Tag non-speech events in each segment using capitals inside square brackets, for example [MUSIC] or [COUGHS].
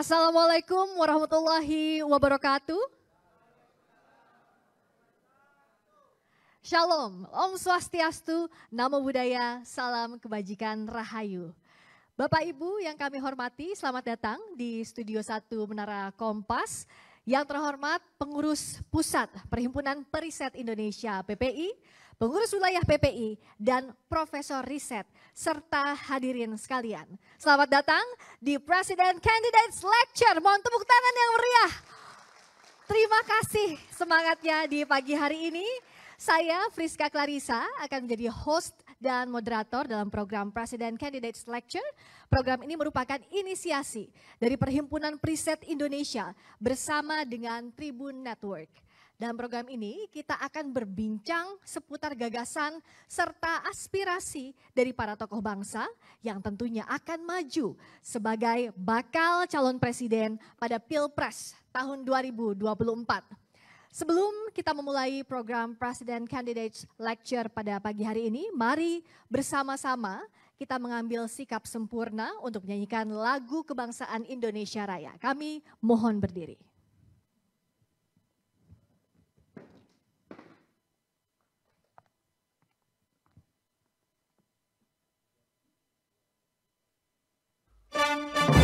Assalamualaikum warahmatullahi wabarakatuh. Shalom, Om Swastiastu, Namo Buddhaya, Salam Kebajikan Rahayu. Bapak Ibu yang kami hormati, selamat datang di Studio 1 Menara Kompas. Yang terhormat pengurus pusat Perhimpunan Periset Indonesia PPI, pengurus wilayah PPI, dan profesor riset, serta hadirin sekalian. Selamat datang di President Candidates Lecture. Mohon tepuk tangan yang meriah. Terima kasih semangatnya di pagi hari ini. Saya Friska Clarissa akan menjadi host dan moderator dalam program President Candidates Lecture. Program ini merupakan inisiasi dari Perhimpunan Preset Indonesia bersama dengan Tribun Network. Dalam program ini kita akan berbincang seputar gagasan serta aspirasi dari para tokoh bangsa yang tentunya akan maju sebagai bakal calon presiden pada Pilpres tahun 2024. Sebelum kita memulai program President Candidates Lecture pada pagi hari ini, mari bersama-sama kita mengambil sikap sempurna untuk menyanyikan lagu kebangsaan Indonesia Raya. Kami mohon berdiri. thank you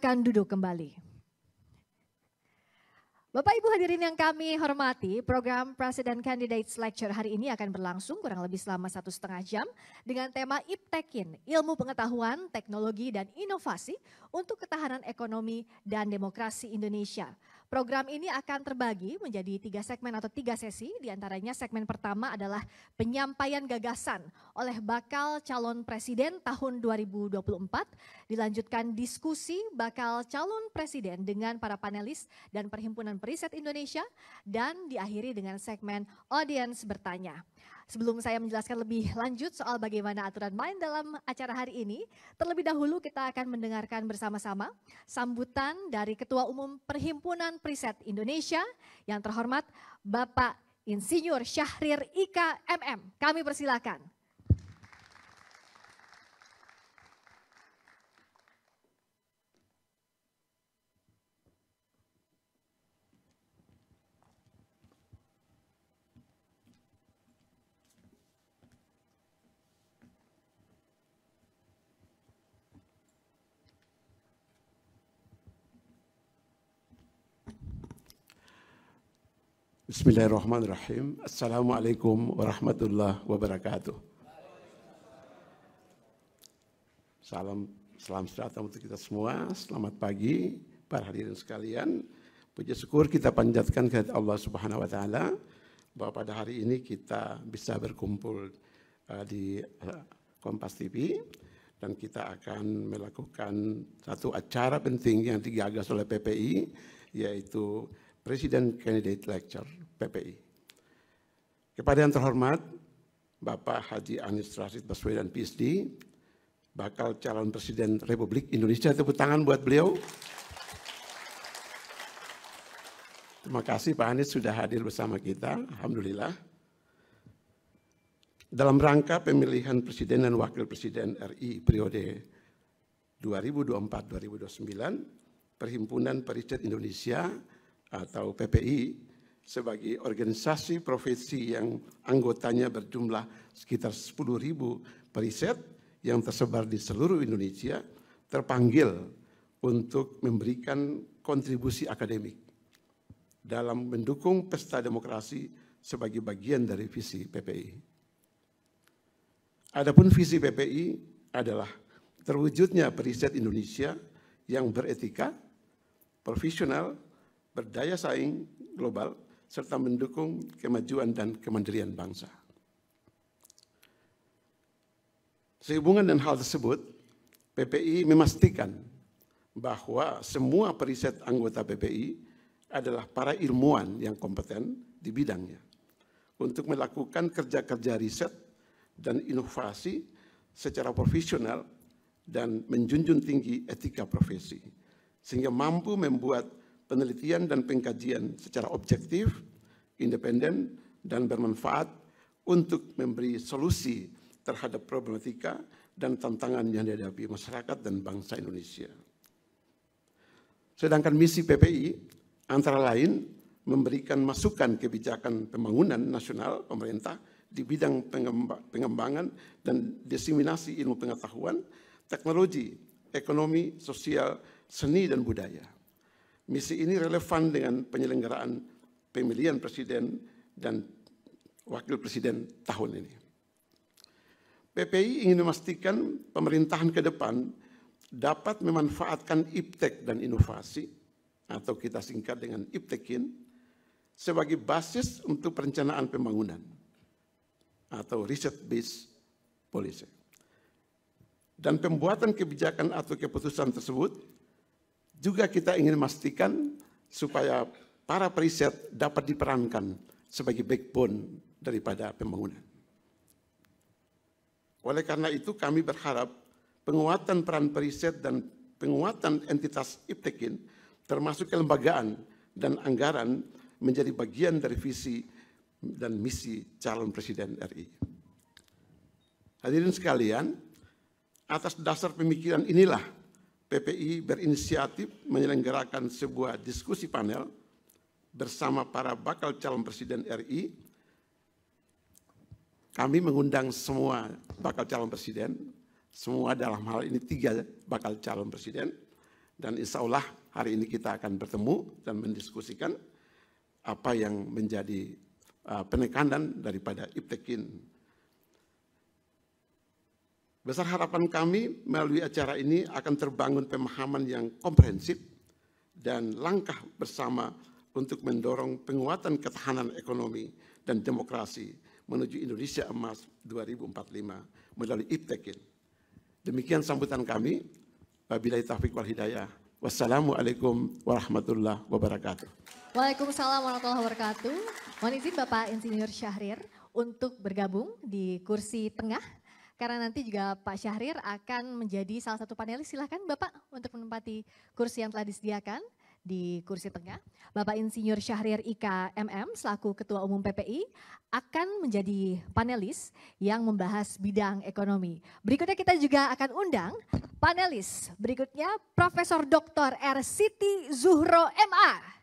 Silakan duduk kembali. Bapak Ibu hadirin yang kami hormati, program Presiden Candidates Lecture hari ini akan berlangsung kurang lebih selama satu setengah jam dengan tema IPTEKIN, Ilmu Pengetahuan, Teknologi, dan Inovasi untuk Ketahanan Ekonomi dan Demokrasi Indonesia. Program ini akan terbagi menjadi tiga segmen atau tiga sesi. Di antaranya segmen pertama adalah penyampaian gagasan oleh bakal calon presiden tahun 2024. Dilanjutkan diskusi bakal calon presiden dengan para panelis dan Perhimpunan Periset Indonesia. Dan diakhiri dengan segmen audience bertanya. Sebelum saya menjelaskan lebih lanjut soal bagaimana aturan main dalam acara hari ini, terlebih dahulu kita akan mendengarkan bersama-sama sambutan dari Ketua Umum Perhimpunan Preset Indonesia yang terhormat Bapak Insinyur Syahrir Ika MM. Kami persilakan. Bismillahirrahmanirrahim. Assalamualaikum warahmatullahi wabarakatuh. Salam salam sejahtera untuk kita semua. Selamat pagi para hadirin sekalian. Puji syukur kita panjatkan kehadirat Allah Subhanahu wa taala bahwa pada hari ini kita bisa berkumpul uh, di uh, Kompas TV dan kita akan melakukan satu acara penting yang digagas oleh PPI yaitu Presiden Candidate Lecture PPI. Kepada yang terhormat, Bapak Haji Anies Rashid Baswedan PSD, bakal calon Presiden Republik Indonesia. Tepuk tangan buat beliau. Terima kasih Pak Anies sudah hadir bersama kita, Alhamdulillah. Dalam rangka pemilihan Presiden dan Wakil Presiden RI periode 2024-2029, Perhimpunan Periset Indonesia atau PPI sebagai organisasi profesi yang anggotanya berjumlah sekitar 10.000 periset yang tersebar di seluruh Indonesia terpanggil untuk memberikan kontribusi akademik dalam mendukung pesta demokrasi sebagai bagian dari visi PPI. Adapun visi PPI adalah terwujudnya periset Indonesia yang beretika, profesional, berdaya saing global, serta mendukung kemajuan dan kemandirian bangsa. Sehubungan dengan hal tersebut, PPI memastikan bahwa semua periset anggota PPI adalah para ilmuwan yang kompeten di bidangnya untuk melakukan kerja-kerja riset dan inovasi secara profesional dan menjunjung tinggi etika profesi sehingga mampu membuat penelitian dan pengkajian secara objektif, independen, dan bermanfaat untuk memberi solusi terhadap problematika dan tantangan yang dihadapi masyarakat dan bangsa Indonesia. Sedangkan misi PPI antara lain memberikan masukan kebijakan pembangunan nasional pemerintah di bidang pengembangan dan diseminasi ilmu pengetahuan, teknologi, ekonomi, sosial, seni, dan budaya. Misi ini relevan dengan penyelenggaraan pemilihan presiden dan wakil presiden tahun ini. PPI ingin memastikan pemerintahan ke depan dapat memanfaatkan iptek dan inovasi, atau kita singkat dengan iptekin, sebagai basis untuk perencanaan pembangunan, atau riset based policy. Dan pembuatan kebijakan atau keputusan tersebut juga kita ingin memastikan supaya para periset dapat diperankan sebagai backbone daripada pembangunan. Oleh karena itu kami berharap penguatan peran periset dan penguatan entitas Iptekin termasuk kelembagaan dan anggaran menjadi bagian dari visi dan misi calon presiden RI. Hadirin sekalian, atas dasar pemikiran inilah PPI berinisiatif menyelenggarakan sebuah diskusi panel bersama para bakal calon presiden RI. Kami mengundang semua bakal calon presiden, semua dalam hal ini tiga bakal calon presiden. Dan insya Allah hari ini kita akan bertemu dan mendiskusikan apa yang menjadi uh, penekanan daripada Iptekin Besar harapan kami melalui acara ini akan terbangun pemahaman yang komprehensif dan langkah bersama untuk mendorong penguatan ketahanan ekonomi dan demokrasi menuju Indonesia Emas 2045 melalui IPTEKIN. Demikian sambutan kami. Wabillahi Taufik wal hidayah. Wassalamualaikum warahmatullahi wabarakatuh. Waalaikumsalam warahmatullahi wabarakatuh. Mohon izin Bapak Insinyur Syahrir untuk bergabung di kursi tengah karena nanti juga Pak Syahrir akan menjadi salah satu panelis. Silahkan Bapak untuk menempati kursi yang telah disediakan di kursi tengah. Bapak Insinyur Syahrir Ika MM selaku Ketua Umum PPI akan menjadi panelis yang membahas bidang ekonomi. Berikutnya kita juga akan undang panelis berikutnya Profesor Dr. R. Siti Zuhro MA.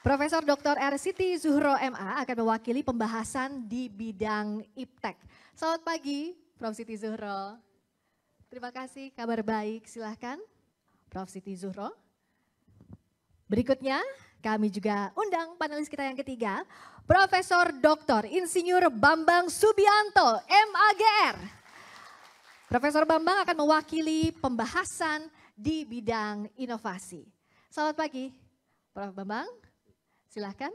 Profesor Dr. R. Siti Zuhro MA akan mewakili pembahasan di bidang IPTEK. Selamat pagi, Prof. Siti Zuhro. Terima kasih, kabar baik. Silahkan, Prof. Siti Zuhro. Berikutnya, kami juga undang panelis kita yang ketiga, Profesor Dr. Insinyur Bambang Subianto, MAGR. Profesor Bambang akan mewakili pembahasan di bidang inovasi. Selamat pagi, Prof. Bambang. Silahkan.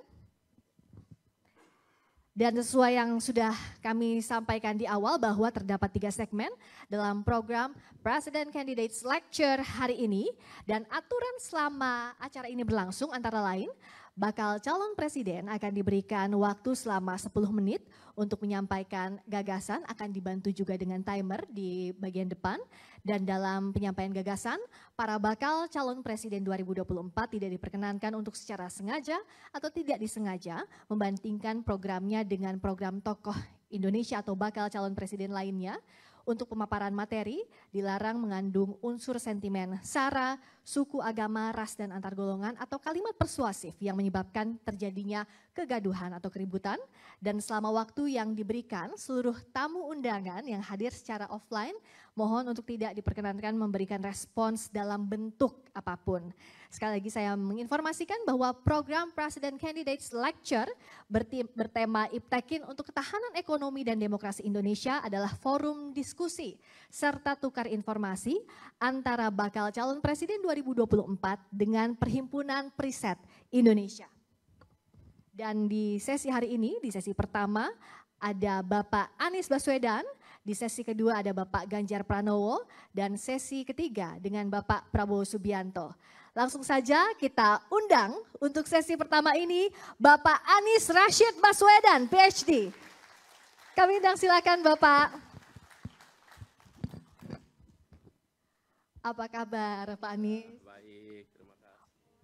Dan sesuai yang sudah kami sampaikan di awal bahwa terdapat tiga segmen dalam program President Candidates Lecture hari ini dan aturan selama acara ini berlangsung antara lain Bakal calon presiden akan diberikan waktu selama 10 menit untuk menyampaikan gagasan akan dibantu juga dengan timer di bagian depan dan dalam penyampaian gagasan para bakal calon presiden 2024 tidak diperkenankan untuk secara sengaja atau tidak disengaja membandingkan programnya dengan program tokoh Indonesia atau bakal calon presiden lainnya untuk pemaparan materi dilarang mengandung unsur sentimen sara, suku, agama, ras, dan antar golongan atau kalimat persuasif yang menyebabkan terjadinya kegaduhan atau keributan. Dan selama waktu yang diberikan, seluruh tamu undangan yang hadir secara offline mohon untuk tidak diperkenankan memberikan respons dalam bentuk apapun. Sekali lagi saya menginformasikan bahwa program President Candidates Lecture bertema Iptekin untuk ketahanan ekonomi dan demokrasi Indonesia adalah forum diskusi serta tukar informasi antara bakal calon presiden 2024 2024 dengan Perhimpunan Preset Indonesia. Dan di sesi hari ini, di sesi pertama ada Bapak Anies Baswedan, di sesi kedua ada Bapak Ganjar Pranowo, dan sesi ketiga dengan Bapak Prabowo Subianto. Langsung saja kita undang untuk sesi pertama ini Bapak Anies Rashid Baswedan, PhD. Kami undang silakan Bapak. Apa kabar Pak Anies? Baik, terima kasih.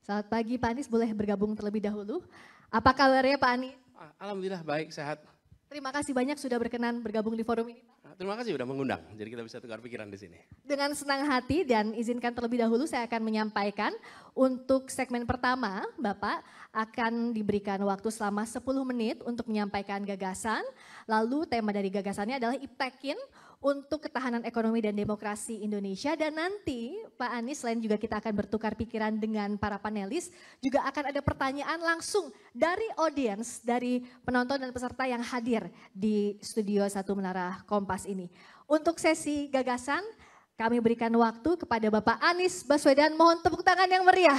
Selamat pagi Pak Anies, boleh bergabung terlebih dahulu. Apa kabarnya Pak Anies? Ah, Alhamdulillah baik, sehat. Terima kasih banyak sudah berkenan bergabung di forum ini. Pak. Ah, terima kasih sudah mengundang, jadi kita bisa tukar pikiran di sini. Dengan senang hati dan izinkan terlebih dahulu saya akan menyampaikan untuk segmen pertama Bapak akan diberikan waktu selama 10 menit untuk menyampaikan gagasan. Lalu tema dari gagasannya adalah iptekin untuk ketahanan ekonomi dan demokrasi Indonesia dan nanti Pak Anies selain juga kita akan bertukar pikiran dengan para panelis juga akan ada pertanyaan langsung dari audiens dari penonton dan peserta yang hadir di studio satu Menara Kompas ini. Untuk sesi gagasan kami berikan waktu kepada Bapak Anies Baswedan mohon tepuk tangan yang meriah.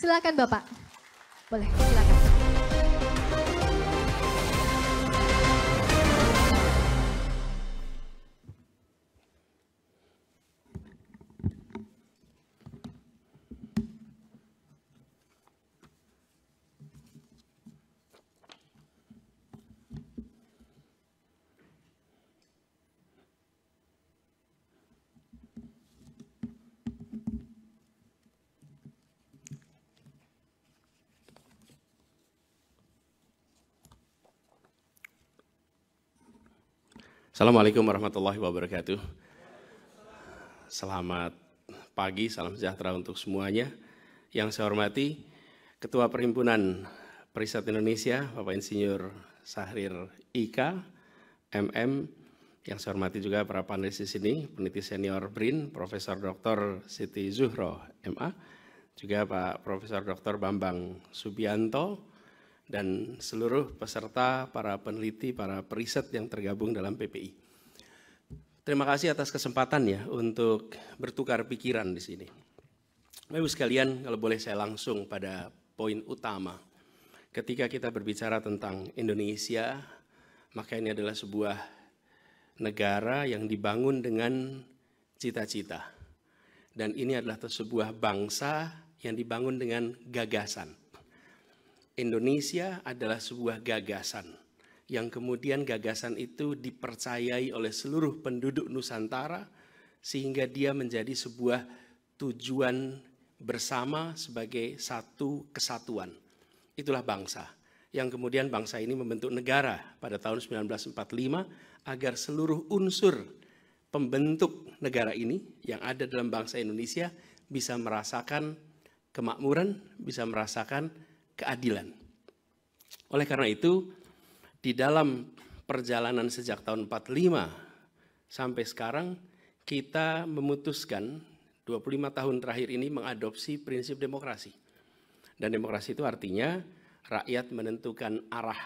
Silakan Bapak. Boleh silakan. Assalamualaikum warahmatullahi wabarakatuh. Selamat pagi, salam sejahtera untuk semuanya. Yang saya hormati Ketua Perhimpunan Periset Indonesia, Bapak Insinyur Sahrir Ika, MM, yang saya hormati juga para panelis di sini, peneliti senior BRIN, Profesor Dr. Siti Zuhro, MA, juga Pak Profesor Dr. Bambang Subianto, dan seluruh peserta, para peneliti, para periset yang tergabung dalam PPI. Terima kasih atas kesempatan ya untuk bertukar pikiran di sini. Bapak sekalian, kalau boleh saya langsung pada poin utama. Ketika kita berbicara tentang Indonesia, maka ini adalah sebuah negara yang dibangun dengan cita-cita. Dan ini adalah sebuah bangsa yang dibangun dengan gagasan Indonesia adalah sebuah gagasan yang kemudian gagasan itu dipercayai oleh seluruh penduduk Nusantara sehingga dia menjadi sebuah tujuan bersama sebagai satu kesatuan. Itulah bangsa yang kemudian bangsa ini membentuk negara pada tahun 1945 agar seluruh unsur pembentuk negara ini yang ada dalam bangsa Indonesia bisa merasakan kemakmuran, bisa merasakan keadilan. Oleh karena itu, di dalam perjalanan sejak tahun 45 sampai sekarang, kita memutuskan 25 tahun terakhir ini mengadopsi prinsip demokrasi. Dan demokrasi itu artinya rakyat menentukan arah,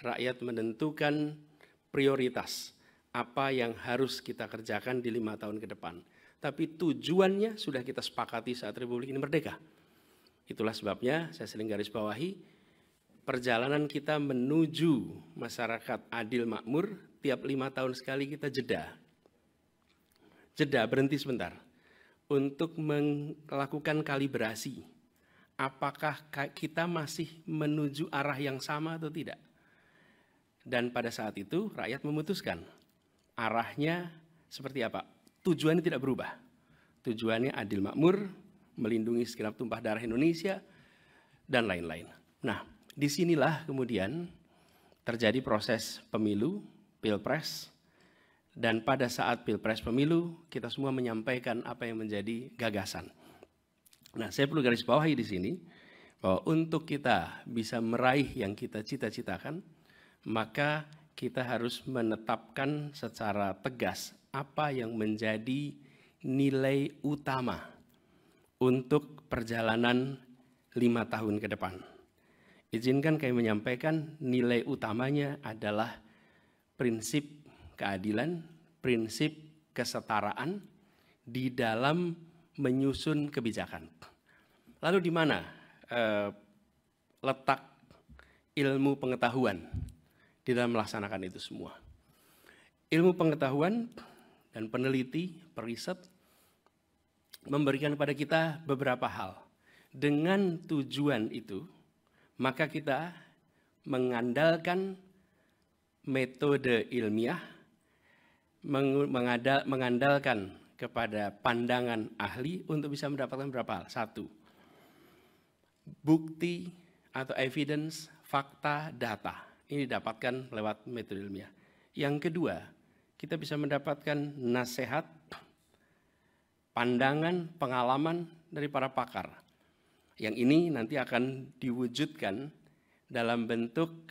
rakyat menentukan prioritas apa yang harus kita kerjakan di lima tahun ke depan. Tapi tujuannya sudah kita sepakati saat Republik ini merdeka. Itulah sebabnya saya sering garis bawahi perjalanan kita menuju masyarakat adil makmur tiap lima tahun sekali kita jeda. Jeda berhenti sebentar untuk melakukan kalibrasi. Apakah kita masih menuju arah yang sama atau tidak? Dan pada saat itu rakyat memutuskan arahnya seperti apa. Tujuannya tidak berubah. Tujuannya adil makmur, melindungi segenap tumpah darah Indonesia, dan lain-lain. Nah, disinilah kemudian terjadi proses pemilu, pilpres, dan pada saat pilpres pemilu kita semua menyampaikan apa yang menjadi gagasan. Nah, saya perlu garis bawahi di sini bahwa untuk kita bisa meraih yang kita cita-citakan, maka kita harus menetapkan secara tegas apa yang menjadi nilai utama untuk perjalanan lima tahun ke depan. Izinkan kami menyampaikan nilai utamanya adalah prinsip keadilan, prinsip kesetaraan di dalam menyusun kebijakan. Lalu di mana eh, letak ilmu pengetahuan di dalam melaksanakan itu semua? Ilmu pengetahuan dan peneliti, periset memberikan kepada kita beberapa hal. Dengan tujuan itu, maka kita mengandalkan metode ilmiah, mengandalkan kepada pandangan ahli untuk bisa mendapatkan berapa hal. Satu, bukti atau evidence, fakta, data. Ini didapatkan lewat metode ilmiah. Yang kedua, kita bisa mendapatkan nasihat pandangan, pengalaman dari para pakar. Yang ini nanti akan diwujudkan dalam bentuk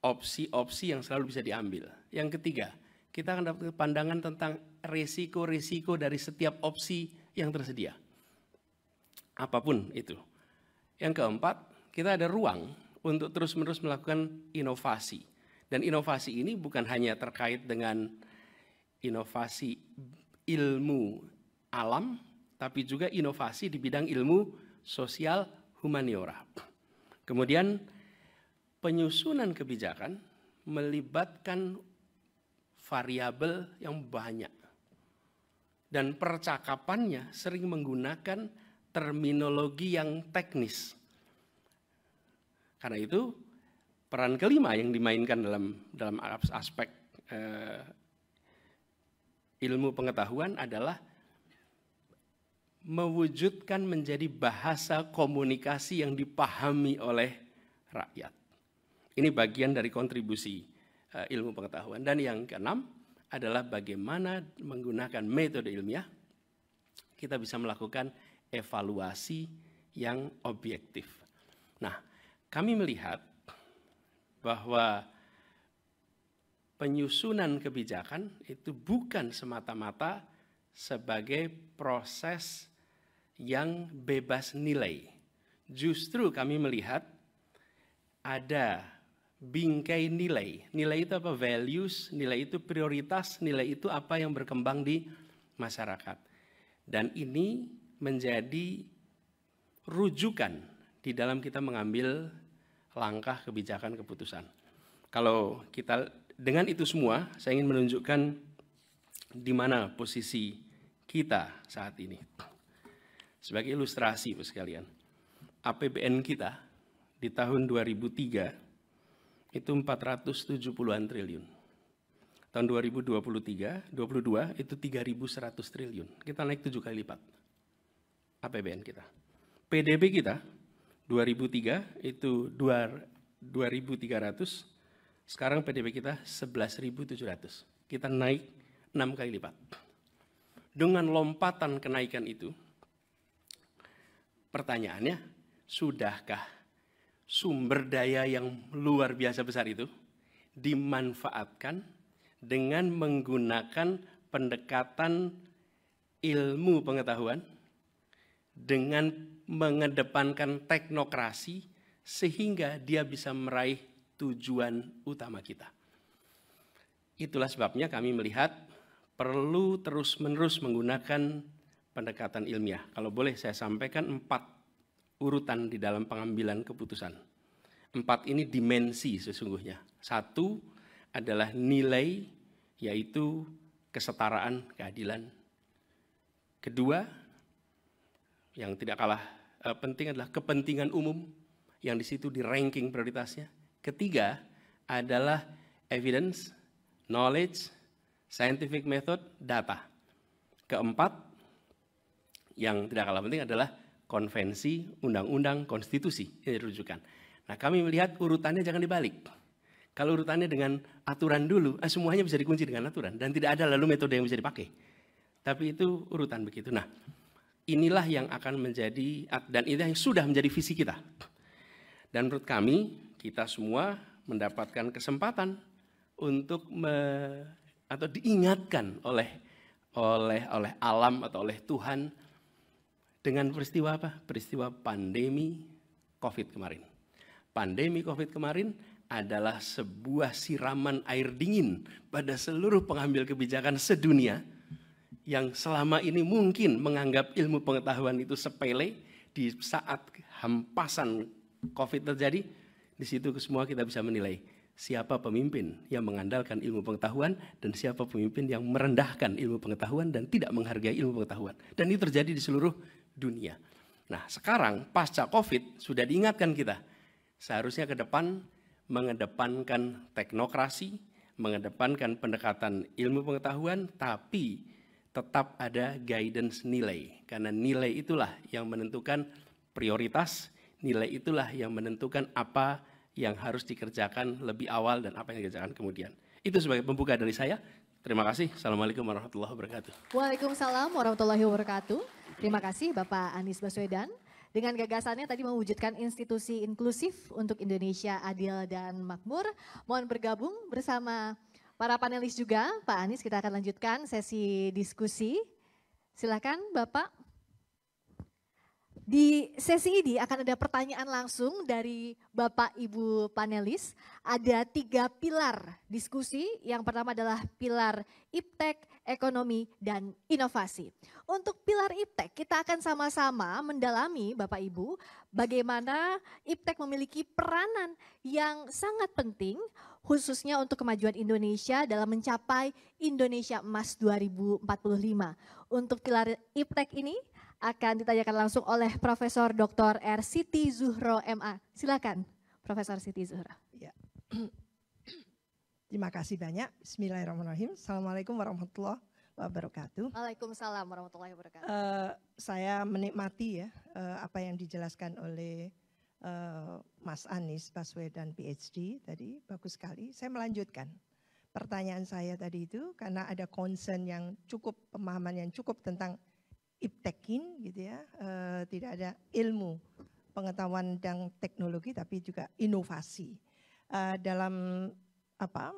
opsi-opsi yang selalu bisa diambil. Yang ketiga, kita akan dapat pandangan tentang risiko-risiko dari setiap opsi yang tersedia. Apapun itu. Yang keempat, kita ada ruang untuk terus-menerus melakukan inovasi. Dan inovasi ini bukan hanya terkait dengan inovasi ilmu alam, tapi juga inovasi di bidang ilmu sosial humaniora. Kemudian penyusunan kebijakan melibatkan variabel yang banyak. Dan percakapannya sering menggunakan terminologi yang teknis. Karena itu peran kelima yang dimainkan dalam dalam aspek eh, ilmu pengetahuan adalah mewujudkan menjadi bahasa komunikasi yang dipahami oleh rakyat. Ini bagian dari kontribusi uh, ilmu pengetahuan. Dan yang keenam adalah bagaimana menggunakan metode ilmiah kita bisa melakukan evaluasi yang objektif. Nah, kami melihat bahwa penyusunan kebijakan itu bukan semata-mata sebagai proses yang bebas nilai. Justru kami melihat ada bingkai nilai. Nilai itu apa? Values, nilai itu prioritas, nilai itu apa yang berkembang di masyarakat. Dan ini menjadi rujukan di dalam kita mengambil langkah kebijakan keputusan. Kalau kita dengan itu semua, saya ingin menunjukkan di mana posisi kita saat ini. Sebagai ilustrasi, Bapak sekalian, APBN kita di tahun 2003 itu 470-an triliun. Tahun 2023, 22 itu 3.100 triliun. Kita naik 7 kali lipat APBN kita. PDB kita 2003 itu 2.300, sekarang PDB kita 11.700. Kita naik 6 kali lipat. Dengan lompatan kenaikan itu, Pertanyaannya, sudahkah sumber daya yang luar biasa besar itu dimanfaatkan dengan menggunakan pendekatan ilmu pengetahuan dengan mengedepankan teknokrasi sehingga dia bisa meraih tujuan utama kita. Itulah sebabnya kami melihat perlu terus-menerus menggunakan pendekatan ilmiah. Kalau boleh saya sampaikan empat urutan di dalam pengambilan keputusan. Empat ini dimensi sesungguhnya. Satu adalah nilai yaitu kesetaraan keadilan. Kedua yang tidak kalah eh, penting adalah kepentingan umum yang di situ di ranking prioritasnya. Ketiga adalah evidence, knowledge, scientific method, data. Keempat yang tidak kalah penting adalah konvensi, undang-undang, konstitusi yang dirujukan. Nah kami melihat urutannya jangan dibalik. Kalau urutannya dengan aturan dulu, eh, semuanya bisa dikunci dengan aturan dan tidak ada lalu metode yang bisa dipakai. Tapi itu urutan begitu. Nah, inilah yang akan menjadi dan ini yang sudah menjadi visi kita. Dan menurut kami, kita semua mendapatkan kesempatan untuk me, atau diingatkan oleh oleh oleh alam atau oleh Tuhan dengan peristiwa apa? Peristiwa pandemi COVID kemarin. Pandemi COVID kemarin adalah sebuah siraman air dingin pada seluruh pengambil kebijakan sedunia yang selama ini mungkin menganggap ilmu pengetahuan itu sepele di saat hampasan COVID terjadi, di situ semua kita bisa menilai siapa pemimpin yang mengandalkan ilmu pengetahuan dan siapa pemimpin yang merendahkan ilmu pengetahuan dan tidak menghargai ilmu pengetahuan. Dan ini terjadi di seluruh dunia. Nah sekarang pasca COVID sudah diingatkan kita. Seharusnya ke depan mengedepankan teknokrasi, mengedepankan pendekatan ilmu pengetahuan, tapi tetap ada guidance nilai. Karena nilai itulah yang menentukan prioritas, nilai itulah yang menentukan apa yang harus dikerjakan lebih awal dan apa yang dikerjakan kemudian. Itu sebagai pembuka dari saya. Terima kasih. Assalamualaikum warahmatullahi wabarakatuh. Waalaikumsalam warahmatullahi wabarakatuh. Terima kasih Bapak Anies Baswedan dengan gagasannya tadi mewujudkan institusi inklusif untuk Indonesia adil dan makmur. Mohon bergabung bersama para panelis juga. Pak Anies kita akan lanjutkan sesi diskusi. Silakan Bapak. Di sesi ini akan ada pertanyaan langsung dari Bapak Ibu panelis. Ada tiga pilar diskusi. Yang pertama adalah pilar IPTEK, ekonomi, dan inovasi. Untuk pilar IPTEK, kita akan sama-sama mendalami Bapak Ibu bagaimana IPTEK memiliki peranan yang sangat penting khususnya untuk kemajuan Indonesia dalam mencapai Indonesia Emas 2045. Untuk pilar IPTEK ini akan ditanyakan langsung oleh Profesor Dr. R. Siti Zuhro MA. Silakan Profesor Siti Zuhro. Ya. Terima kasih banyak. Bismillahirrahmanirrahim. Assalamualaikum warahmatullahi wabarakatuh. Waalaikumsalam warahmatullahi wabarakatuh. Uh, saya menikmati ya uh, apa yang dijelaskan oleh uh, Mas Anies Baswedan PhD tadi bagus sekali. Saya melanjutkan pertanyaan saya tadi itu karena ada concern yang cukup pemahaman yang cukup tentang iptekin gitu ya Uh, tidak ada ilmu pengetahuan dan teknologi tapi juga inovasi Uh, dalam apa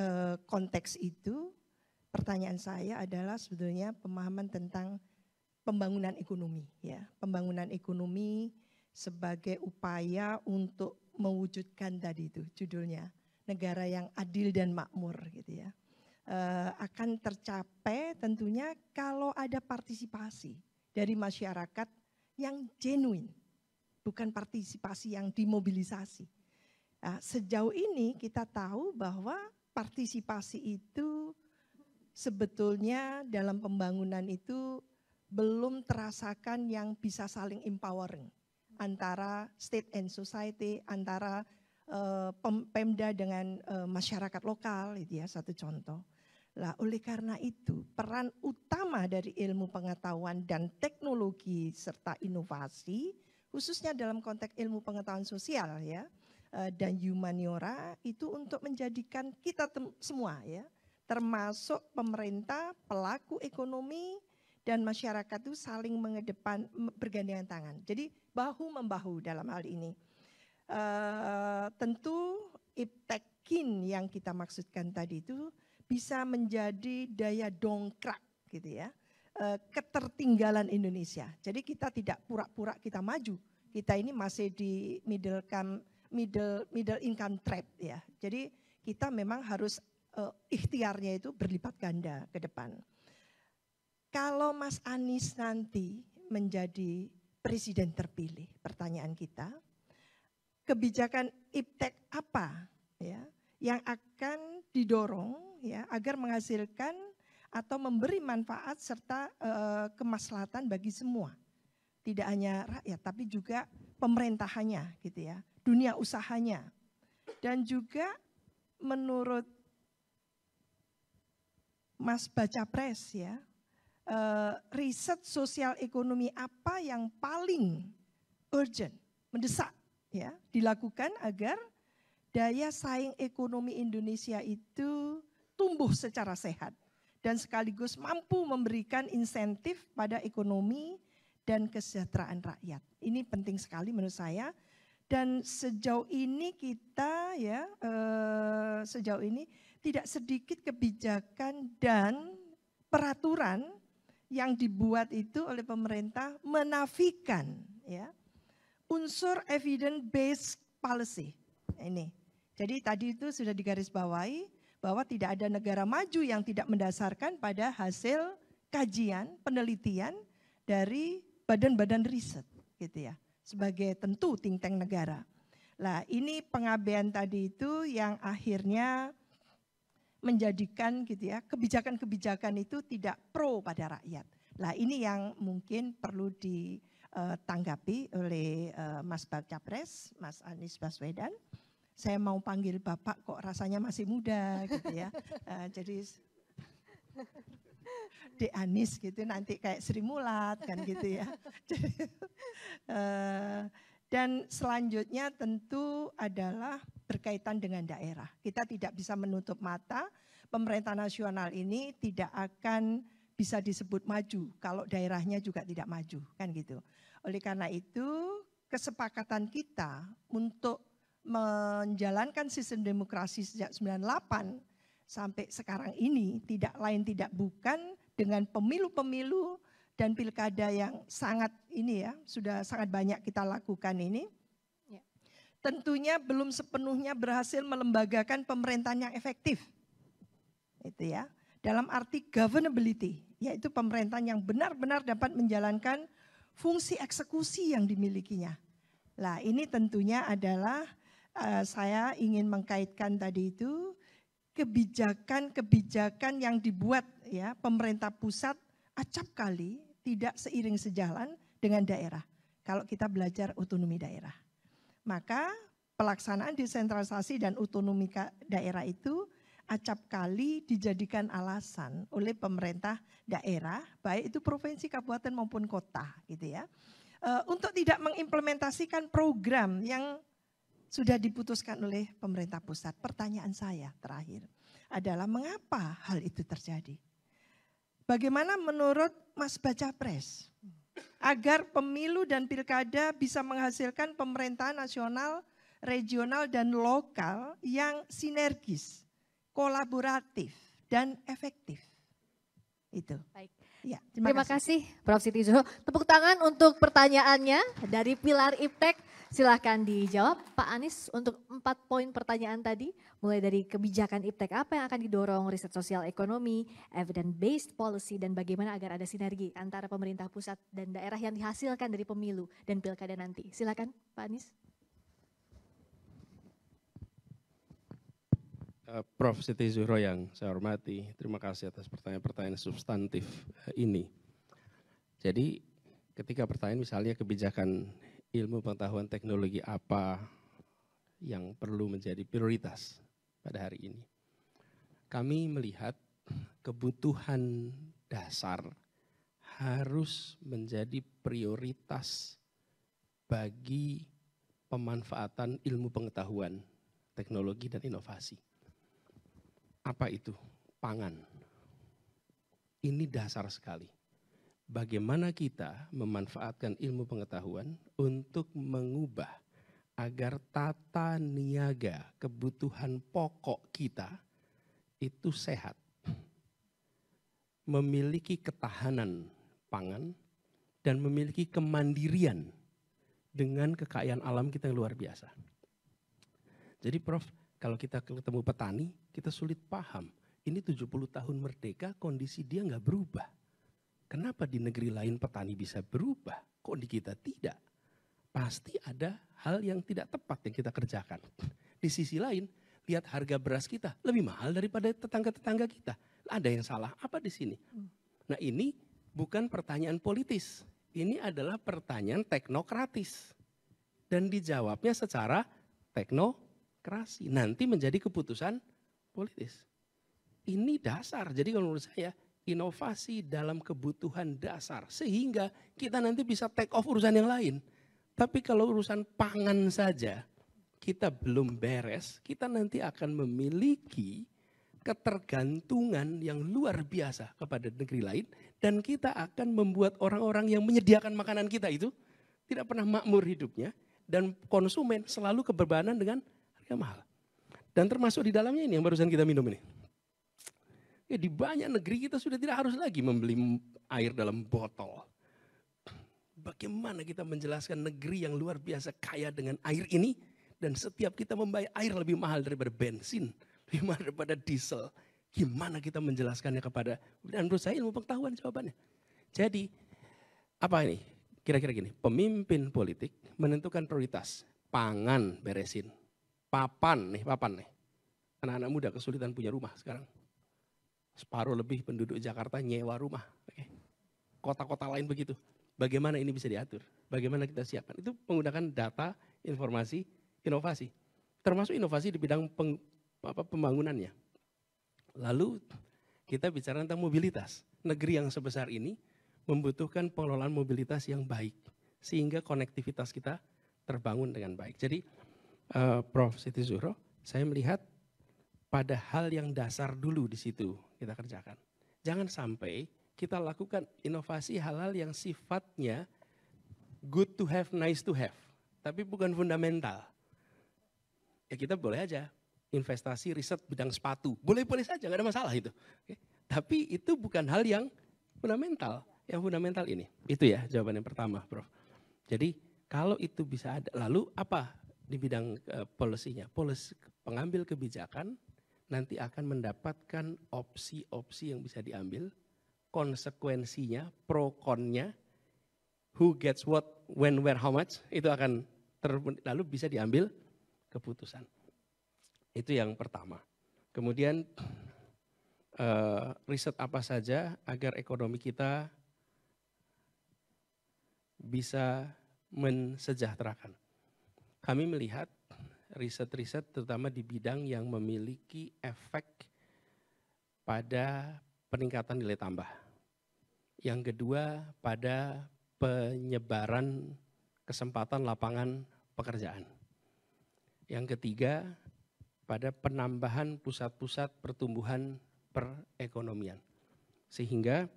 e, konteks itu pertanyaan saya adalah sebetulnya pemahaman tentang pembangunan ekonomi ya pembangunan ekonomi sebagai upaya untuk mewujudkan tadi itu judulnya negara yang adil dan makmur gitu ya e, akan tercapai tentunya kalau ada partisipasi dari masyarakat yang genuine bukan partisipasi yang dimobilisasi Nah, sejauh ini kita tahu bahwa partisipasi itu sebetulnya dalam pembangunan itu belum terasakan yang bisa saling empowering antara state and society, antara uh, pemda dengan uh, masyarakat lokal, itu ya satu contoh. Lah, oleh karena itu, peran utama dari ilmu pengetahuan dan teknologi serta inovasi, khususnya dalam konteks ilmu pengetahuan sosial ya, Eh, dan humaniora itu untuk menjadikan kita semua ya, termasuk pemerintah, pelaku ekonomi dan masyarakat itu saling mengedepan bergandengan tangan. Jadi bahu membahu dalam hal ini. Uh, tentu iptekin yang kita maksudkan tadi itu bisa menjadi daya dongkrak gitu ya eh, ketertinggalan Indonesia. Jadi kita tidak pura-pura kita maju. Kita ini masih di middle middle middle income trap ya. Jadi kita memang harus uh, ikhtiarnya itu berlipat ganda ke depan. Kalau Mas Anies nanti menjadi presiden terpilih, pertanyaan kita, kebijakan iptek apa ya yang akan didorong ya agar menghasilkan atau memberi manfaat serta e, kemaslahatan bagi semua. Tidak hanya rakyat tapi juga pemerintahannya gitu ya dunia usahanya. Dan juga menurut Mas Baca Pres ya, eh, riset sosial ekonomi apa yang paling urgent, mendesak ya, dilakukan agar daya saing ekonomi Indonesia itu tumbuh secara sehat dan sekaligus mampu memberikan insentif pada ekonomi dan kesejahteraan rakyat. Ini penting sekali menurut saya dan sejauh ini kita ya eh, sejauh ini tidak sedikit kebijakan dan peraturan yang dibuat itu oleh pemerintah menafikan ya unsur evidence based policy ini. Jadi tadi itu sudah digarisbawahi bahwa tidak ada negara maju yang tidak mendasarkan pada hasil kajian penelitian dari badan-badan riset gitu ya sebagai tentu think tank negara. Nah ini pengabaian tadi itu yang akhirnya menjadikan gitu ya kebijakan-kebijakan itu tidak pro pada rakyat. Nah ini yang mungkin perlu ditanggapi eh, oleh eh, Mas Capres, Mas Anies Baswedan. Saya mau panggil Bapak kok rasanya masih muda gitu ya. [LAUGHS] Eh, jadi adik Anis gitu nanti kayak Sri Mulat kan gitu ya. [LAUGHS] Eh, dan selanjutnya tentu adalah berkaitan dengan daerah. Kita tidak bisa menutup mata, pemerintah nasional ini tidak akan bisa disebut maju kalau daerahnya juga tidak maju, kan gitu. Oleh karena itu, kesepakatan kita untuk menjalankan sistem demokrasi sejak 98 sampai sekarang ini tidak lain tidak bukan dengan pemilu-pemilu dan pilkada yang sangat ini ya, sudah sangat banyak kita lakukan ini. Ya. Tentunya belum sepenuhnya berhasil melembagakan pemerintahan yang efektif. Itu ya. Dalam arti governability, yaitu pemerintahan yang benar-benar dapat menjalankan fungsi eksekusi yang dimilikinya. Lah, ini tentunya adalah uh, saya ingin mengkaitkan tadi itu kebijakan-kebijakan yang dibuat ya pemerintah pusat acap kali tidak seiring sejalan dengan daerah. Kalau kita belajar otonomi daerah. Maka pelaksanaan desentralisasi dan otonomi daerah itu acap kali dijadikan alasan oleh pemerintah daerah, baik itu provinsi, kabupaten maupun kota gitu ya. E, untuk tidak mengimplementasikan program yang sudah diputuskan oleh pemerintah pusat. Pertanyaan saya terakhir adalah mengapa hal itu terjadi? Bagaimana menurut Mas Baca Pres? Agar pemilu dan pilkada bisa menghasilkan pemerintahan nasional, regional, dan lokal yang sinergis, kolaboratif, dan efektif. Itu. Baik. Ya, terima, terima kasih. kasih Prof. Siti Zuhro. Tepuk tangan untuk pertanyaannya dari Pilar Iptek. Silahkan dijawab Pak Anies untuk empat poin pertanyaan tadi. Mulai dari kebijakan Iptek apa yang akan didorong, riset sosial ekonomi, evidence-based policy, dan bagaimana agar ada sinergi antara pemerintah pusat dan daerah yang dihasilkan dari pemilu dan pilkada nanti. Silakan Pak Anies. Eh, Prof. Siti Zuhro yang saya hormati, terima kasih atas pertanyaan-pertanyaan substantif eh, ini. Jadi ketika pertanyaan misalnya kebijakan ilmu pengetahuan teknologi apa yang perlu menjadi prioritas pada hari ini. Kami melihat kebutuhan dasar harus menjadi prioritas bagi pemanfaatan ilmu pengetahuan, teknologi dan inovasi apa itu? Pangan. Ini dasar sekali. Bagaimana kita memanfaatkan ilmu pengetahuan untuk mengubah agar tata niaga kebutuhan pokok kita itu sehat. Memiliki ketahanan pangan dan memiliki kemandirian dengan kekayaan alam kita yang luar biasa. Jadi Prof, kalau kita ketemu petani, kita sulit paham. Ini 70 tahun merdeka, kondisi dia nggak berubah. Kenapa di negeri lain petani bisa berubah, kok di kita tidak? Pasti ada hal yang tidak tepat yang kita kerjakan. Di sisi lain, lihat harga beras kita lebih mahal daripada tetangga-tetangga kita. Ada yang salah apa di sini? Nah ini bukan pertanyaan politis. Ini adalah pertanyaan teknokratis. Dan dijawabnya secara teknokratis demokrasi. Nanti menjadi keputusan politis. Ini dasar. Jadi kalau menurut saya inovasi dalam kebutuhan dasar. Sehingga kita nanti bisa take off urusan yang lain. Tapi kalau urusan pangan saja kita belum beres, kita nanti akan memiliki ketergantungan yang luar biasa kepada negeri lain dan kita akan membuat orang-orang yang menyediakan makanan kita itu tidak pernah makmur hidupnya dan konsumen selalu keberbanan dengan Harga mahal. Dan termasuk di dalamnya ini yang barusan kita minum ini. Ya, di banyak negeri kita sudah tidak harus lagi membeli air dalam botol. Bagaimana kita menjelaskan negeri yang luar biasa kaya dengan air ini dan setiap kita membayar air lebih mahal daripada bensin, lebih mahal daripada diesel. Gimana kita menjelaskannya kepada dan menurut saya ilmu pengetahuan jawabannya. Jadi apa ini? Kira-kira gini, pemimpin politik menentukan prioritas, pangan beresin, papan nih, papan nih. Anak-anak muda kesulitan punya rumah sekarang. Separuh lebih penduduk Jakarta nyewa rumah. Kota-kota lain begitu. Bagaimana ini bisa diatur? Bagaimana kita siapkan? Itu menggunakan data, informasi, inovasi. Termasuk inovasi di bidang peng, apa, pembangunannya. Lalu kita bicara tentang mobilitas. Negeri yang sebesar ini membutuhkan pengelolaan mobilitas yang baik. Sehingga konektivitas kita terbangun dengan baik. Jadi uh, Prof. Siti Zuhro, saya melihat pada hal yang dasar dulu di situ kita kerjakan. Jangan sampai kita lakukan inovasi halal yang sifatnya good to have, nice to have, tapi bukan fundamental. Ya kita boleh aja investasi riset bidang sepatu, boleh-boleh saja, nggak ada masalah itu. Oke. Tapi itu bukan hal yang fundamental, yang fundamental ini. Itu ya jawaban yang pertama, Prof. Jadi kalau itu bisa ada, lalu apa di bidang uh, eh, polisinya. polis pengambil kebijakan nanti akan mendapatkan opsi-opsi yang bisa diambil, konsekuensinya, pro konnya, who gets what, when, where, how much, itu akan ter, lalu bisa diambil keputusan. Itu yang pertama. Kemudian uh, riset apa saja agar ekonomi kita bisa mensejahterakan. Kami melihat riset-riset terutama di bidang yang memiliki efek pada peningkatan nilai tambah. Yang kedua pada penyebaran kesempatan lapangan pekerjaan. Yang ketiga pada penambahan pusat-pusat pertumbuhan perekonomian. Sehingga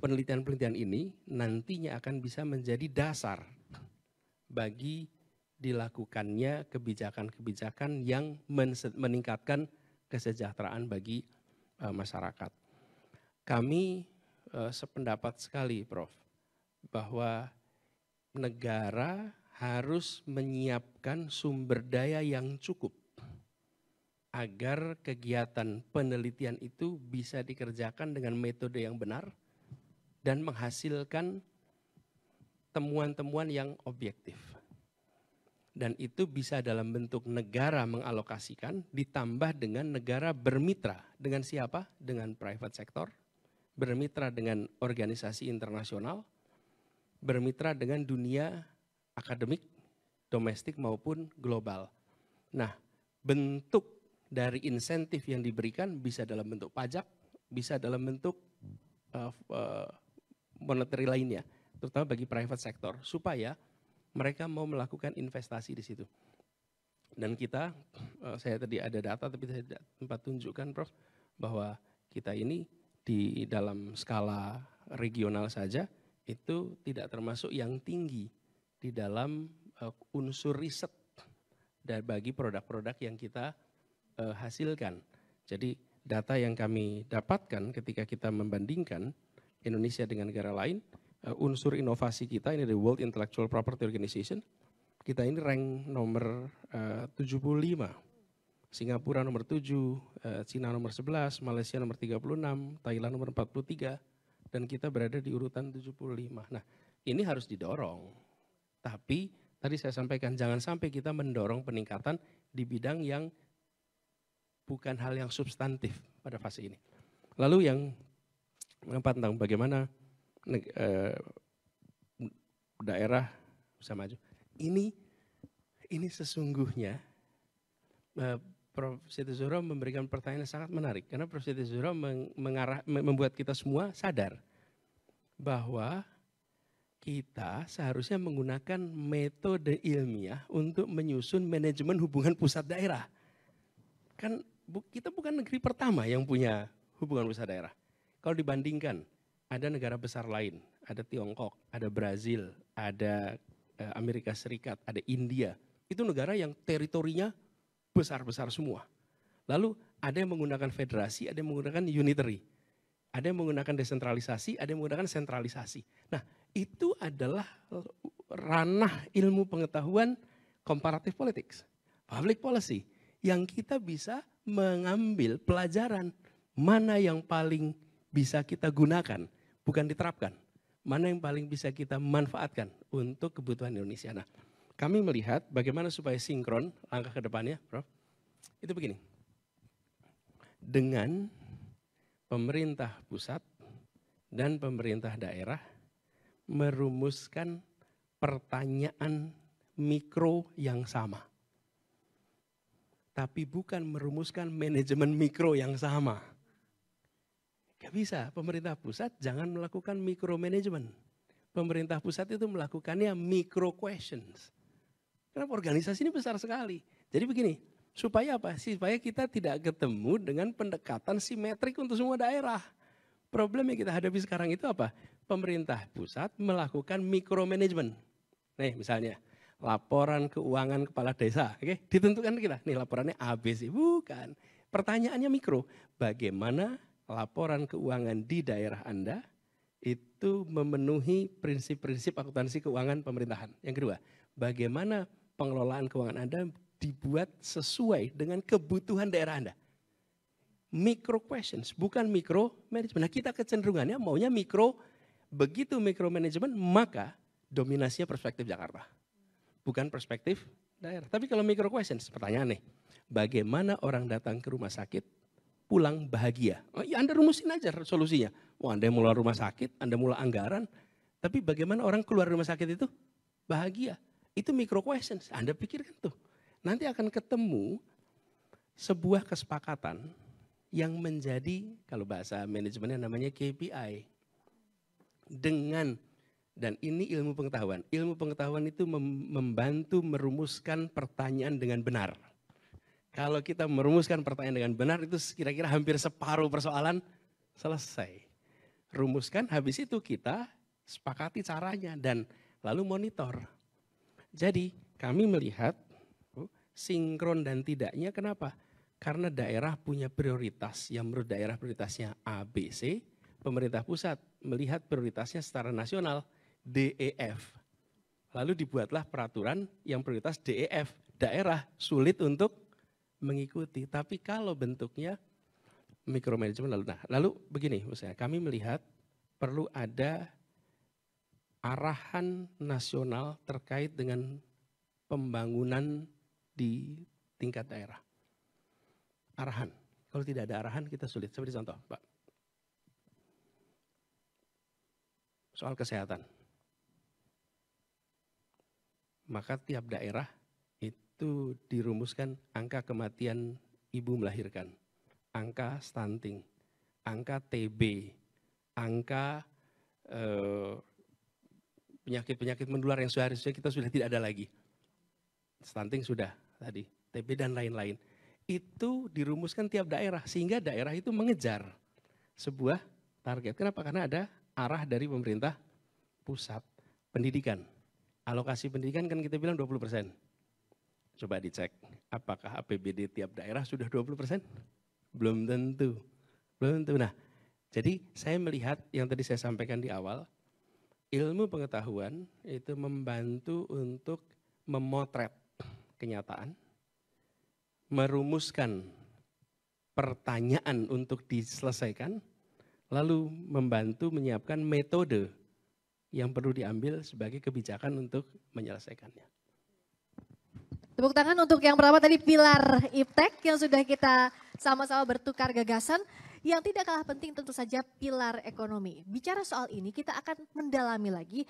penelitian-penelitian ini nantinya akan bisa menjadi dasar bagi dilakukannya kebijakan-kebijakan yang meningkatkan kesejahteraan bagi uh, masyarakat. Kami uh, sependapat sekali, Prof, bahwa negara harus menyiapkan sumber daya yang cukup agar kegiatan penelitian itu bisa dikerjakan dengan metode yang benar dan menghasilkan temuan-temuan yang objektif dan itu bisa dalam bentuk negara mengalokasikan ditambah dengan negara bermitra dengan siapa? Dengan private sector, bermitra dengan organisasi internasional, bermitra dengan dunia akademik, domestik maupun global. Nah, bentuk dari insentif yang diberikan bisa dalam bentuk pajak, bisa dalam bentuk uh, uh, monetary lainnya, terutama bagi private sector supaya mereka mau melakukan investasi di situ. Dan kita, eh, saya tadi ada data tapi saya tidak tempat tunjukkan Prof, bahwa kita ini di dalam skala regional saja itu tidak termasuk yang tinggi di dalam eh, unsur riset dan bagi produk-produk yang kita eh, hasilkan. Jadi data yang kami dapatkan ketika kita membandingkan Indonesia dengan negara lain Eh, unsur inovasi kita ini dari World Intellectual Property Organization kita ini rank nomor eh, uh, 75 Singapura nomor 7 uh, eh, Cina nomor 11 Malaysia nomor 36 Thailand nomor 43 dan kita berada di urutan 75 nah ini harus didorong tapi tadi saya sampaikan jangan sampai kita mendorong peningkatan di bidang yang bukan hal yang substantif pada fase ini lalu yang keempat tentang bagaimana eh, daerah bisa maju. Ini ini sesungguhnya eh, Prof. Siti Zuhro memberikan pertanyaan yang sangat menarik karena Prof. Siti Zuhro mengarah, membuat kita semua sadar bahwa kita seharusnya menggunakan metode ilmiah untuk menyusun manajemen hubungan pusat daerah. Kan kita bukan negeri pertama yang punya hubungan pusat daerah. Kalau dibandingkan ada negara besar lain, ada Tiongkok, ada Brazil, ada eh, Amerika Serikat, ada India. Itu negara yang teritorinya besar-besar semua. Lalu ada yang menggunakan federasi, ada yang menggunakan unitary. Ada yang menggunakan desentralisasi, ada yang menggunakan sentralisasi. Nah, itu adalah ranah ilmu pengetahuan comparative politics, public policy yang kita bisa mengambil pelajaran mana yang paling bisa kita gunakan bukan diterapkan. Mana yang paling bisa kita manfaatkan untuk kebutuhan Indonesia. Nah, kami melihat bagaimana supaya sinkron langkah ke depannya, Prof. Itu begini. Dengan pemerintah pusat dan pemerintah daerah merumuskan pertanyaan mikro yang sama. Tapi bukan merumuskan manajemen mikro yang sama Gak bisa, pemerintah pusat jangan melakukan micromanagement. Pemerintah pusat itu melakukannya micro questions. Kenapa organisasi ini besar sekali. Jadi begini, supaya apa? Supaya kita tidak ketemu dengan pendekatan simetrik untuk semua daerah. Problem yang kita hadapi sekarang itu apa? Pemerintah pusat melakukan micromanagement. Nih misalnya, laporan keuangan kepala desa. Oke, ditentukan kita. Nih laporannya ABC. Bukan. Pertanyaannya mikro. Bagaimana laporan keuangan di daerah Anda itu memenuhi prinsip-prinsip akuntansi keuangan pemerintahan. Yang kedua, bagaimana pengelolaan keuangan Anda dibuat sesuai dengan kebutuhan daerah Anda. Micro questions, bukan micro management. Nah, kita kecenderungannya maunya micro begitu micro management maka dominasinya perspektif Jakarta. Bukan perspektif daerah. Tapi kalau micro questions, pertanyaan nih, bagaimana orang datang ke rumah sakit pulang bahagia. Oh, ya Anda rumusin aja solusinya. Wah, oh, Anda mulai rumah sakit, Anda mulai anggaran, tapi bagaimana orang keluar rumah sakit itu bahagia? Itu micro questions. Anda pikirkan tuh. Nanti akan ketemu sebuah kesepakatan yang menjadi kalau bahasa manajemennya namanya KPI. Dengan dan ini ilmu pengetahuan. Ilmu pengetahuan itu membantu merumuskan pertanyaan dengan benar kalau kita merumuskan pertanyaan dengan benar itu kira-kira hampir separuh persoalan selesai. Rumuskan habis itu kita sepakati caranya dan lalu monitor. Jadi kami melihat oh, sinkron dan tidaknya kenapa? Karena daerah punya prioritas yang menurut daerah prioritasnya ABC, Pemerintah pusat melihat prioritasnya secara nasional DEF. Lalu dibuatlah peraturan yang prioritas DEF. Daerah sulit untuk mengikuti. Tapi kalau bentuknya mikromanajemen lalu nah lalu begini misalnya kami melihat perlu ada arahan nasional terkait dengan pembangunan di tingkat daerah. Arahan. Kalau tidak ada arahan kita sulit. Seperti contoh, Pak. Soal kesehatan. Maka tiap daerah itu dirumuskan angka kematian ibu melahirkan, angka stunting, angka TB, angka eh, penyakit-penyakit eh, menular yang seharusnya kita sudah tidak ada lagi. Stunting sudah tadi, TB dan lain-lain. Itu dirumuskan tiap daerah sehingga daerah itu mengejar sebuah target. Kenapa? Karena ada arah dari pemerintah pusat pendidikan. Alokasi pendidikan kan kita bilang 20 persen Coba dicek, apakah APBD tiap daerah sudah 20 persen? Belum tentu. Belum tentu. Nah, jadi saya melihat yang tadi saya sampaikan di awal, ilmu pengetahuan itu membantu untuk memotret kenyataan, merumuskan pertanyaan untuk diselesaikan, lalu membantu menyiapkan metode yang perlu diambil sebagai kebijakan untuk menyelesaikannya. Tepuk tangan untuk yang pertama tadi pilar Iptek yang sudah kita sama-sama bertukar gagasan. Yang tidak kalah penting tentu saja pilar ekonomi. Bicara soal ini kita akan mendalami lagi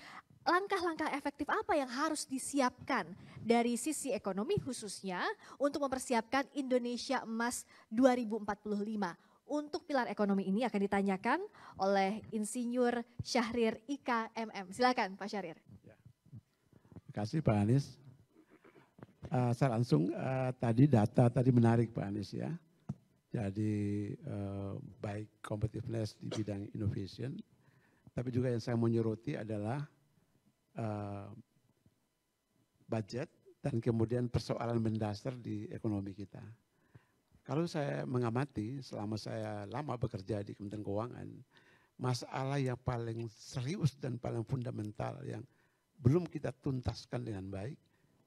langkah-langkah efektif apa yang harus disiapkan dari sisi ekonomi khususnya untuk mempersiapkan Indonesia Emas 2045 untuk pilar ekonomi ini akan ditanyakan oleh Insinyur Syahrir IKMM. Silakan Pak Syahrir. Ya. Terima kasih Pak Anies. Uh, saya langsung uh, tadi data tadi menarik Pak Anies ya. Jadi uh, baik competitiveness di bidang innovation, tapi juga yang saya mau nyuruti adalah uh, budget dan kemudian persoalan mendasar di ekonomi kita. Kalau saya mengamati selama saya lama bekerja di Kementerian Keuangan, masalah yang paling serius dan paling fundamental yang belum kita tuntaskan dengan baik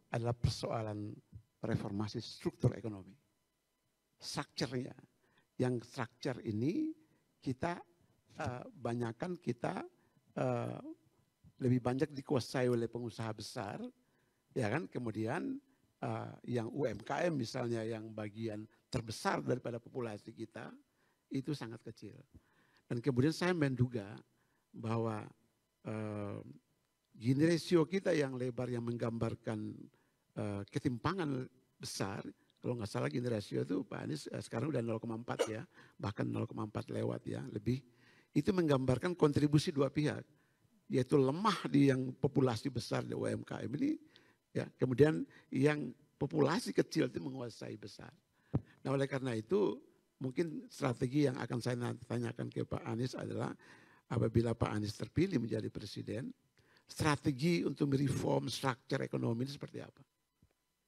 adalah persoalan reformasi struktur ekonomi. Structure-nya. Yang structure ini kita uh, banyakkan kita uh, lebih banyak dikuasai oleh pengusaha besar, ya kan? Kemudian uh, yang UMKM misalnya yang bagian terbesar daripada populasi kita itu sangat kecil. Dan kemudian saya menduga bahwa uh, gini kita yang lebar yang menggambarkan Eh, ketimpangan besar. Kalau nggak salah gini rasio itu Pak Anies eh, sekarang udah 0,4 ya, bahkan 0,4 lewat ya, lebih. Itu menggambarkan kontribusi dua pihak, yaitu lemah di yang populasi besar di UMKM ini, ya kemudian yang populasi kecil itu menguasai besar. Nah oleh karena itu mungkin strategi yang akan saya tanyakan ke Pak Anies adalah apabila Pak Anies terpilih menjadi presiden, strategi untuk mereform struktur ekonomi ini seperti apa?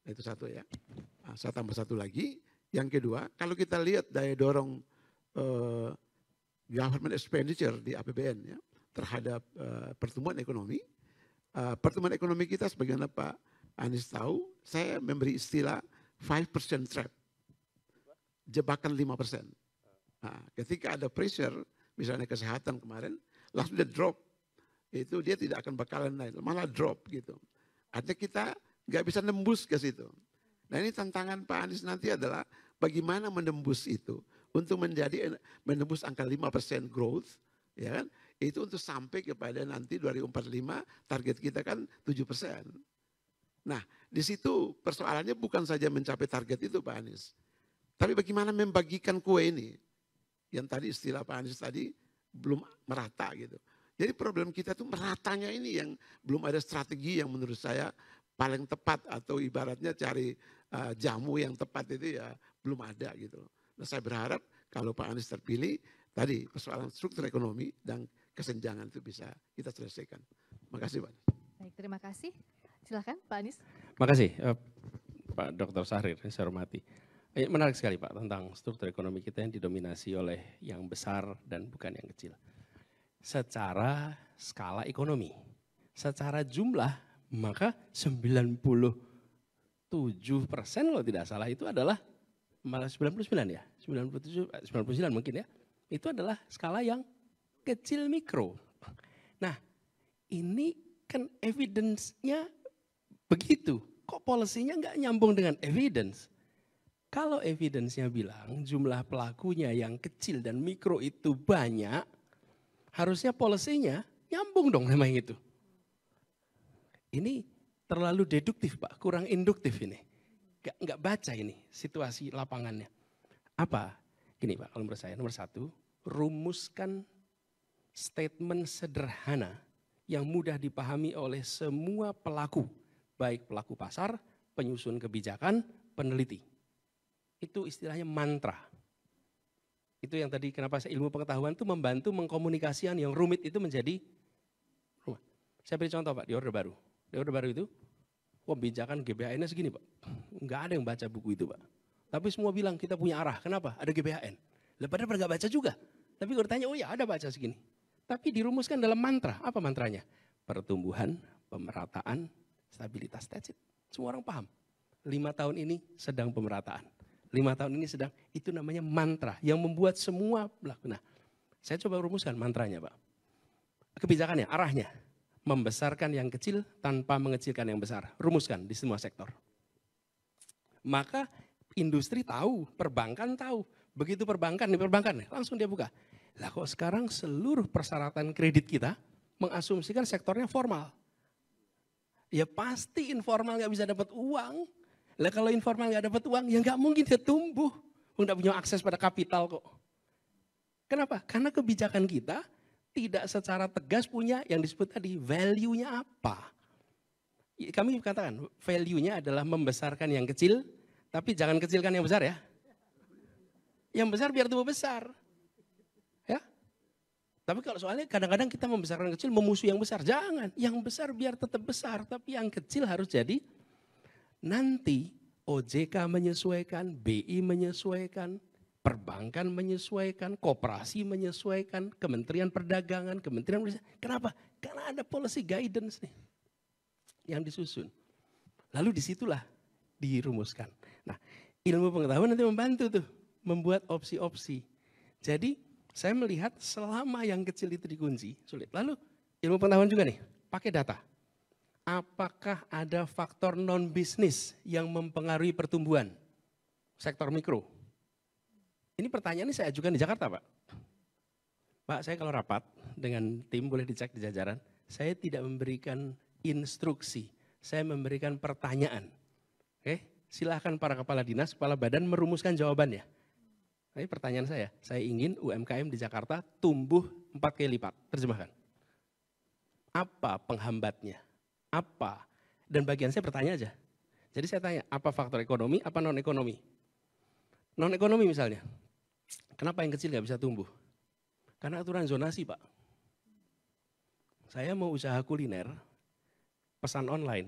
Itu satu ya. Nah, saya tambah satu lagi. Yang kedua, kalau kita lihat daya dorong uh, government expenditure di APBN ya, terhadap uh, pertumbuhan ekonomi, eh, pertumbuhan ekonomi kita sebagaimana Pak Anies tahu, saya memberi istilah 5% trap. Jebakan 5%. Nah, ketika ada pressure, misalnya kesehatan kemarin, langsung dia drop. Itu dia tidak akan bakalan naik, malah drop gitu. Artinya kita nggak bisa nembus ke situ. Nah ini tantangan Pak Anies nanti adalah bagaimana menembus itu untuk menjadi menembus angka 5% growth ya kan itu untuk sampai kepada nanti 2045 target kita kan 7 Nah di situ persoalannya bukan saja mencapai target itu Pak Anies. Tapi bagaimana membagikan kue ini. Yang tadi istilah Pak Anies tadi belum merata gitu. Jadi problem kita tuh meratanya ini yang belum ada strategi yang menurut saya paling tepat atau ibaratnya cari uh, jamu yang tepat itu ya belum ada gitu Nah saya berharap kalau Pak Anies terpilih tadi persoalan struktur ekonomi dan kesenjangan itu bisa kita selesaikan. Makasih Pak. Baik, terima kasih. Silahkan Pak Anies. Makasih uh, eh, Pak Dr. Sahrir, saya hormati. Eh, menarik sekali Pak tentang struktur ekonomi kita yang didominasi oleh yang besar dan bukan yang kecil. Secara skala ekonomi, secara jumlah maka 97 persen kalau tidak salah itu adalah malah 99 ya, 97, 99 eh, mungkin ya. Itu adalah skala yang kecil mikro. Nah ini kan evidence-nya begitu. Kok polisinya nggak nyambung dengan evidence? Kalau evidence-nya bilang jumlah pelakunya yang kecil dan mikro itu banyak, harusnya polisinya nyambung dong [LAUGHS] sama itu. Ini terlalu deduktif Pak, kurang induktif ini. Gak, gak baca ini situasi lapangannya. Apa? Gini Pak, kalau menurut saya nomor satu, rumuskan statement sederhana yang mudah dipahami oleh semua pelaku. Baik pelaku pasar, penyusun kebijakan, peneliti. Itu istilahnya mantra. Itu yang tadi kenapa saya ilmu pengetahuan itu membantu mengkomunikasikan yang rumit itu menjadi rumah. Saya beri contoh Pak di order Baru. Orde Baru itu, pembijakan GBHN-nya segini Pak. Nggak ada yang baca buku itu Pak. Tapi semua bilang kita punya arah. Kenapa? Ada GBHN. Lah pernah nggak baca juga. Tapi kalau tanya, oh ya ada baca segini. Tapi dirumuskan dalam mantra. Apa mantranya? Pertumbuhan, pemerataan, stabilitas. That's it. Semua orang paham. Lima tahun ini sedang pemerataan. Lima tahun ini sedang, itu namanya mantra yang membuat semua berlaku. Nah, saya coba rumuskan mantranya Pak. Kebijakannya, arahnya membesarkan yang kecil tanpa mengecilkan yang besar. Rumuskan di semua sektor. Maka industri tahu, perbankan tahu. Begitu perbankan, di perbankan langsung dia buka. Lah kok sekarang seluruh persyaratan kredit kita mengasumsikan sektornya formal. Ya pasti informal nggak bisa dapat uang. Lah kalau informal nggak dapat uang, ya nggak mungkin dia tumbuh. Nggak punya akses pada kapital kok. Kenapa? Karena kebijakan kita tidak secara tegas punya yang disebut tadi value-nya apa. Ya, kami katakan value-nya adalah membesarkan yang kecil, tapi jangan kecilkan yang besar ya. Yang besar biar tumbuh besar. Ya. Tapi kalau soalnya kadang-kadang kita membesarkan yang kecil memusuhi yang besar. Jangan, yang besar biar tetap besar, tapi yang kecil harus jadi nanti OJK menyesuaikan, BI menyesuaikan, perbankan menyesuaikan, koperasi menyesuaikan, Kementerian Perdagangan, Kementerian Kenapa? Karena ada policy guidance nih yang disusun. Lalu disitulah dirumuskan. Nah, ilmu pengetahuan nanti membantu tuh membuat opsi-opsi. Jadi saya melihat selama yang kecil itu dikunci sulit. Lalu ilmu pengetahuan juga nih, pakai data. Apakah ada faktor non bisnis yang mempengaruhi pertumbuhan sektor mikro? Ini pertanyaan ini saya ajukan di Jakarta, Pak. Pak, saya kalau rapat dengan tim boleh dicek di jajaran, saya tidak memberikan instruksi, saya memberikan pertanyaan. Oke, silahkan para kepala dinas, kepala badan merumuskan jawabannya. Ini pertanyaan saya, saya ingin UMKM di Jakarta tumbuh empat kali lipat, terjemahkan. Apa penghambatnya? Apa? Dan bagian saya bertanya aja. Jadi saya tanya, apa faktor ekonomi, apa non-ekonomi? Non-ekonomi misalnya, Kenapa yang kecil nggak bisa tumbuh? Karena aturan zonasi, Pak. Saya mau usaha kuliner, pesan online.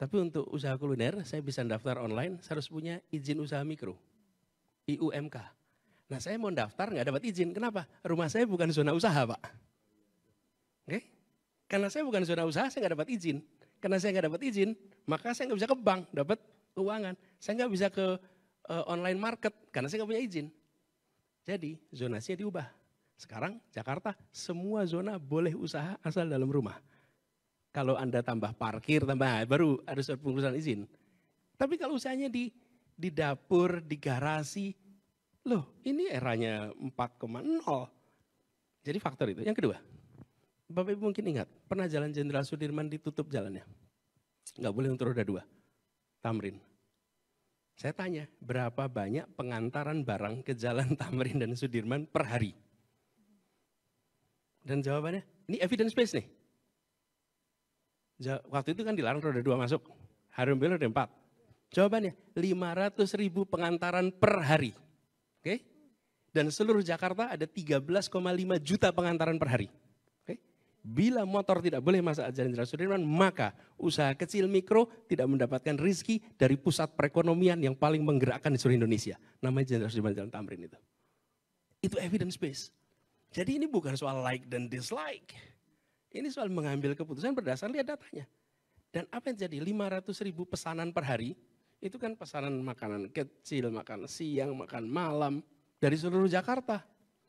Tapi untuk usaha kuliner, saya bisa daftar online, saya harus punya izin usaha mikro. IUMK. Nah saya mau daftar nggak dapat izin. Kenapa? Rumah saya bukan zona usaha, Pak. Oke? Okay? Karena saya bukan zona usaha, saya nggak dapat izin. Karena saya nggak dapat izin, maka saya nggak bisa ke bank, dapat keuangan. Saya nggak bisa ke uh, online market, karena saya nggak punya izin. Jadi zonasinya diubah. Sekarang Jakarta semua zona boleh usaha asal dalam rumah. Kalau Anda tambah parkir, tambah baru ada surat pengurusan izin. Tapi kalau usahanya di di dapur, di garasi, loh ini eranya 4,0. Jadi faktor itu. Yang kedua, Bapak Ibu mungkin ingat, pernah jalan Jenderal Sudirman ditutup jalannya. Nggak boleh untuk roda dua, tamrin. Saya tanya, berapa banyak pengantaran barang ke Jalan Tamrin dan Sudirman per hari? Dan jawabannya, ini evidence based nih. Waktu itu kan dilarang roda dua masuk, harum mobil roda empat. Jawabannya, 500 ribu pengantaran per hari. Oke? Okay? Dan seluruh Jakarta ada 13,5 juta pengantaran per hari. Bila motor tidak boleh masuk ajaran Jenderal Sudirman, maka usaha kecil mikro tidak mendapatkan rizki dari pusat perekonomian yang paling menggerakkan di seluruh Indonesia. Namanya Jenderal Sudirman Jalan Tamrin itu. Itu evidence base Jadi ini bukan soal like dan dislike. Ini soal mengambil keputusan berdasarkan lihat datanya. Dan apa yang jadi 500 ribu pesanan per hari, itu kan pesanan makanan kecil, makan siang, makan malam dari seluruh Jakarta.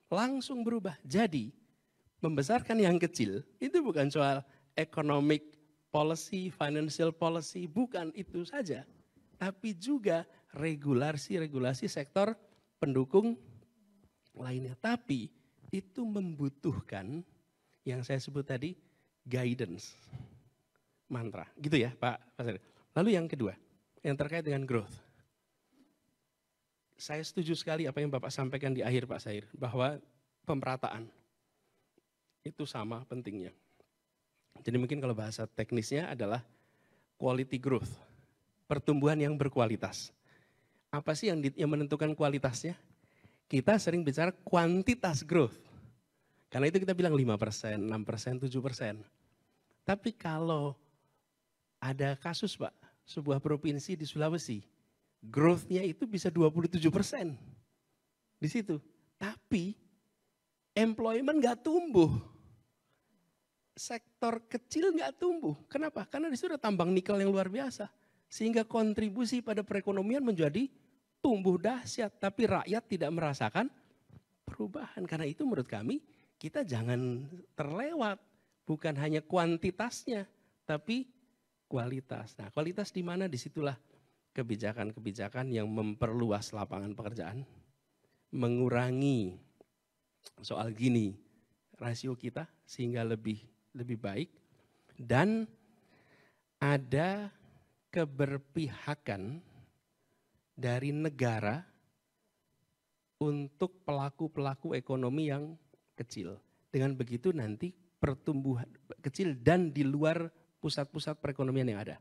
Langsung berubah. Jadi membesarkan yang kecil itu bukan soal economic policy, financial policy, bukan itu saja. Tapi juga regulasi-regulasi sektor pendukung lainnya. Tapi itu membutuhkan yang saya sebut tadi guidance, mantra. Gitu ya Pak Pasir. Lalu yang kedua, yang terkait dengan growth. Saya setuju sekali apa yang Bapak sampaikan di akhir Pak Sair, bahwa pemerataan itu sama pentingnya. Jadi mungkin kalau bahasa teknisnya adalah quality growth. Pertumbuhan yang berkualitas. Apa sih yang, di, yang menentukan kualitasnya? Kita sering bicara kuantitas growth. Karena itu kita bilang 5%, 6%, 7%. Tapi kalau ada kasus Pak, sebuah provinsi di Sulawesi, growth-nya itu bisa 27% di situ. Tapi employment nggak tumbuh sektor kecil nggak tumbuh. Kenapa? Karena di sudah tambang nikel yang luar biasa. Sehingga kontribusi pada perekonomian menjadi tumbuh dahsyat. Tapi rakyat tidak merasakan perubahan. Karena itu menurut kami kita jangan terlewat. Bukan hanya kuantitasnya, tapi kualitas. Nah kualitas di mana? Disitulah kebijakan-kebijakan yang memperluas lapangan pekerjaan. Mengurangi soal gini rasio kita sehingga lebih lebih baik dan ada keberpihakan dari negara untuk pelaku-pelaku ekonomi yang kecil. Dengan begitu nanti pertumbuhan kecil dan di luar pusat-pusat perekonomian yang ada,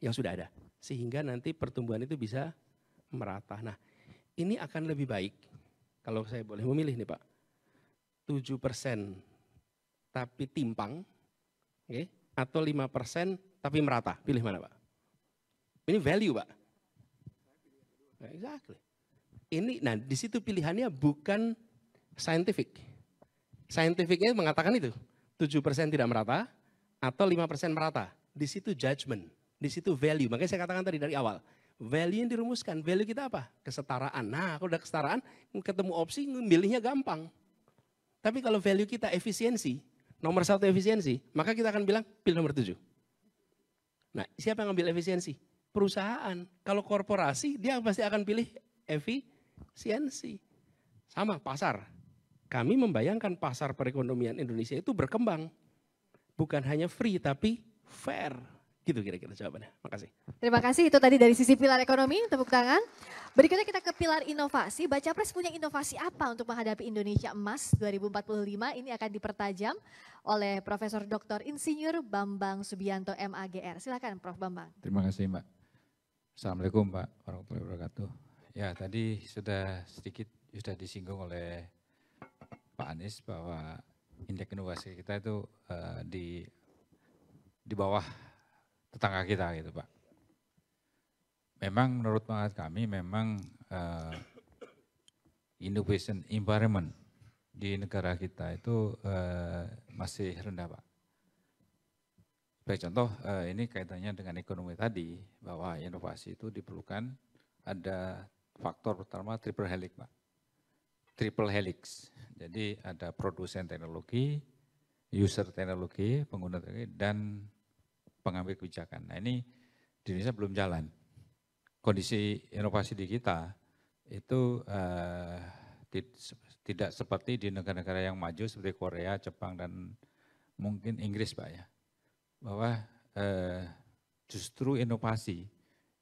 yang sudah ada. Sehingga nanti pertumbuhan itu bisa merata. Nah ini akan lebih baik kalau saya boleh memilih nih Pak. 7 persen tapi timpang, okay? atau lima persen tapi merata. Pilih mana Pak? Ini value Pak. Exactly. Ini, nah di situ pilihannya bukan scientific. Scientificnya mengatakan itu. tujuh persen tidak merata atau lima persen merata. Di situ judgment, di situ value. Makanya saya katakan tadi dari awal, value yang dirumuskan. Value kita apa? Kesetaraan. Nah, kalau udah kesetaraan, ketemu opsi, milihnya gampang. Tapi kalau value kita efisiensi, nomor satu efisiensi, maka kita akan bilang pilih nomor tujuh. Nah, siapa yang ambil efisiensi? Perusahaan. Kalau korporasi, dia pasti akan pilih efisiensi. Sama, pasar. Kami membayangkan pasar perekonomian Indonesia itu berkembang. Bukan hanya free, tapi fair. Gitu kira-kira jawabannya. Makasih. Terima kasih. Itu tadi dari sisi pilar ekonomi, tepuk tangan. Berikutnya kita ke pilar inovasi. Baca Pres punya inovasi apa untuk menghadapi Indonesia Emas 2045? Ini akan dipertajam oleh Profesor Dr. Insinyur Bambang Subianto MAGR. Silakan Prof. Bambang. Terima kasih Mbak. Assalamualaikum Pak warahmatullahi wabarakatuh. Ya tadi sudah sedikit sudah disinggung oleh Pak Anies bahwa indeks inovasi kita itu uh, di di bawah tetangga kita gitu Pak. Memang menurut pengamat kami memang uh, innovation environment di negara kita itu uh, masih rendah Pak. Sebagai contoh uh, ini kaitannya dengan ekonomi tadi bahwa inovasi itu diperlukan ada faktor pertama triple helix Pak. Triple helix. Jadi ada produsen teknologi, user teknologi, pengguna teknologi, dan pengambil kebijakan. Nah ini di Indonesia belum jalan. Kondisi inovasi di kita itu uh, tidak seperti di negara-negara yang maju seperti Korea, Jepang dan mungkin Inggris Pak ya. Bahwa uh, justru inovasi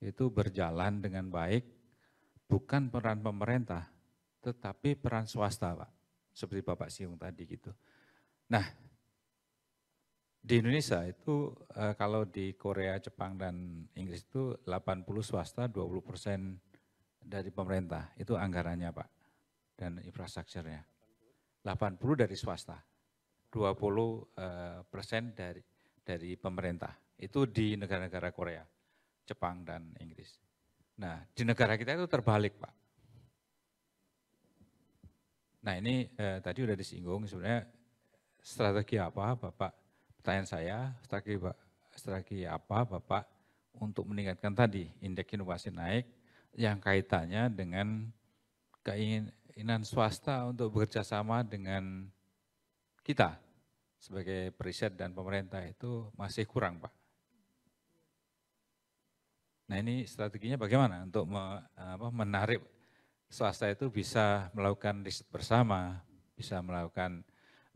itu berjalan dengan baik bukan peran pemerintah tetapi peran swasta Pak. Seperti Bapak Siung tadi gitu. Nah di Indonesia itu eh, kalau di Korea, Jepang, dan Inggris itu 80 swasta, 20 persen dari pemerintah. Itu anggarannya Pak, dan infrastrukturnya. 80 dari swasta, 20 eh, persen dari, dari pemerintah. Itu di negara-negara Korea, Jepang, dan Inggris. Nah, di negara kita itu terbalik Pak. Nah ini eh, tadi sudah disinggung sebenarnya strategi apa Bapak pertanyaan saya, strategi, strategi apa Bapak untuk meningkatkan tadi indeks inovasi naik yang kaitannya dengan keinginan swasta untuk bekerja sama dengan kita sebagai periset dan pemerintah itu masih kurang Pak. Nah ini strateginya bagaimana untuk me, apa, menarik swasta itu bisa melakukan riset bersama, bisa melakukan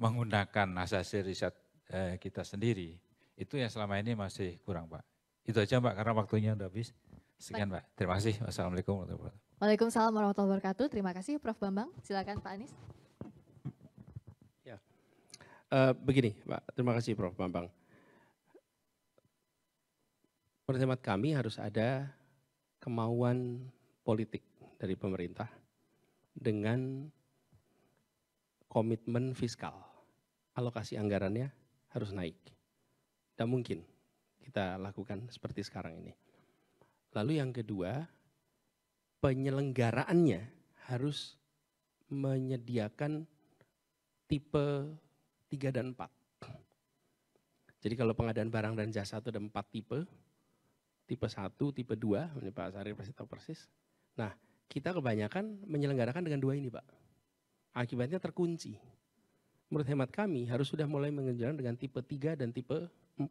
menggunakan hasil riset eh, kita sendiri. Itu yang selama ini masih kurang Pak. Itu aja Pak karena waktunya udah habis. Sekian Pak. Terima kasih. Wassalamualaikum warahmatullahi wabarakatuh. Waalaikumsalam warahmatullahi wabarakatuh. Terima kasih Prof. Bambang. Silakan Pak Anies. Ya. Uh, begini Pak, terima kasih Prof. Bambang. Menurut hemat kami harus ada kemauan politik dari pemerintah dengan komitmen fiskal. Alokasi anggarannya harus naik. Tidak mungkin kita lakukan seperti sekarang ini. Lalu yang kedua, penyelenggaraannya harus menyediakan tipe 3 dan 4. Jadi kalau pengadaan barang dan jasa itu ada empat tipe. Tipe satu, tipe dua, ini Pak Sari pasti tahu persis. Nah, kita kebanyakan menyelenggarakan dengan dua ini Pak. Akibatnya terkunci menurut hemat kami harus sudah mulai mengejar dengan tipe 3 dan tipe 4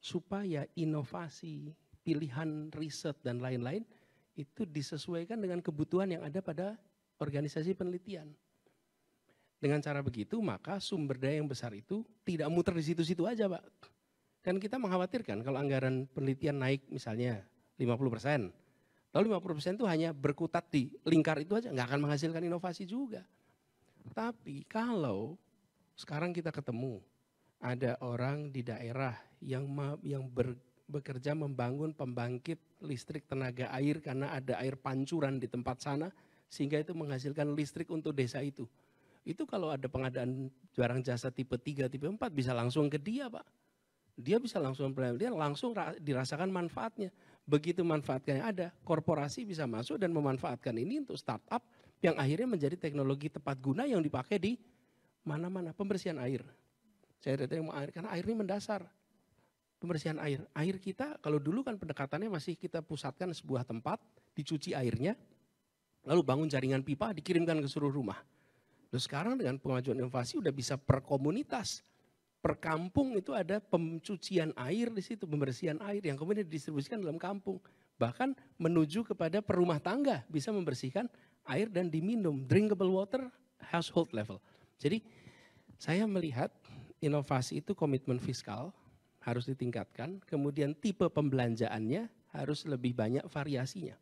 supaya inovasi, pilihan riset dan lain-lain itu disesuaikan dengan kebutuhan yang ada pada organisasi penelitian. Dengan cara begitu maka sumber daya yang besar itu tidak muter di situ-situ aja Pak. Kan kita mengkhawatirkan kalau anggaran penelitian naik misalnya 50 persen. Lalu 50 persen itu hanya berkutat di lingkar itu aja, nggak akan menghasilkan inovasi juga. Tapi kalau sekarang kita ketemu ada orang di daerah yang yang ber, bekerja membangun pembangkit listrik tenaga air karena ada air pancuran di tempat sana sehingga itu menghasilkan listrik untuk desa itu. Itu kalau ada pengadaan barang jasa tipe 3, tipe 4 bisa langsung ke dia, Pak. Dia bisa langsung dia langsung dirasakan manfaatnya. Begitu manfaatnya ada, korporasi bisa masuk dan memanfaatkan ini untuk startup yang akhirnya menjadi teknologi tepat guna yang dipakai di mana-mana pembersihan air. Saya datang mau air karena air ini mendasar. Pembersihan air. Air kita kalau dulu kan pendekatannya masih kita pusatkan sebuah tempat, dicuci airnya, lalu bangun jaringan pipa dikirimkan ke seluruh rumah. Lalu sekarang dengan pengajuan inovasi udah bisa per komunitas, per kampung itu ada pencucian air di situ, pembersihan air yang kemudian didistribusikan dalam kampung. Bahkan menuju kepada perumah tangga bisa membersihkan air dan diminum, drinkable water household level. Jadi saya melihat inovasi itu komitmen fiskal harus ditingkatkan, kemudian tipe pembelanjaannya harus lebih banyak variasinya.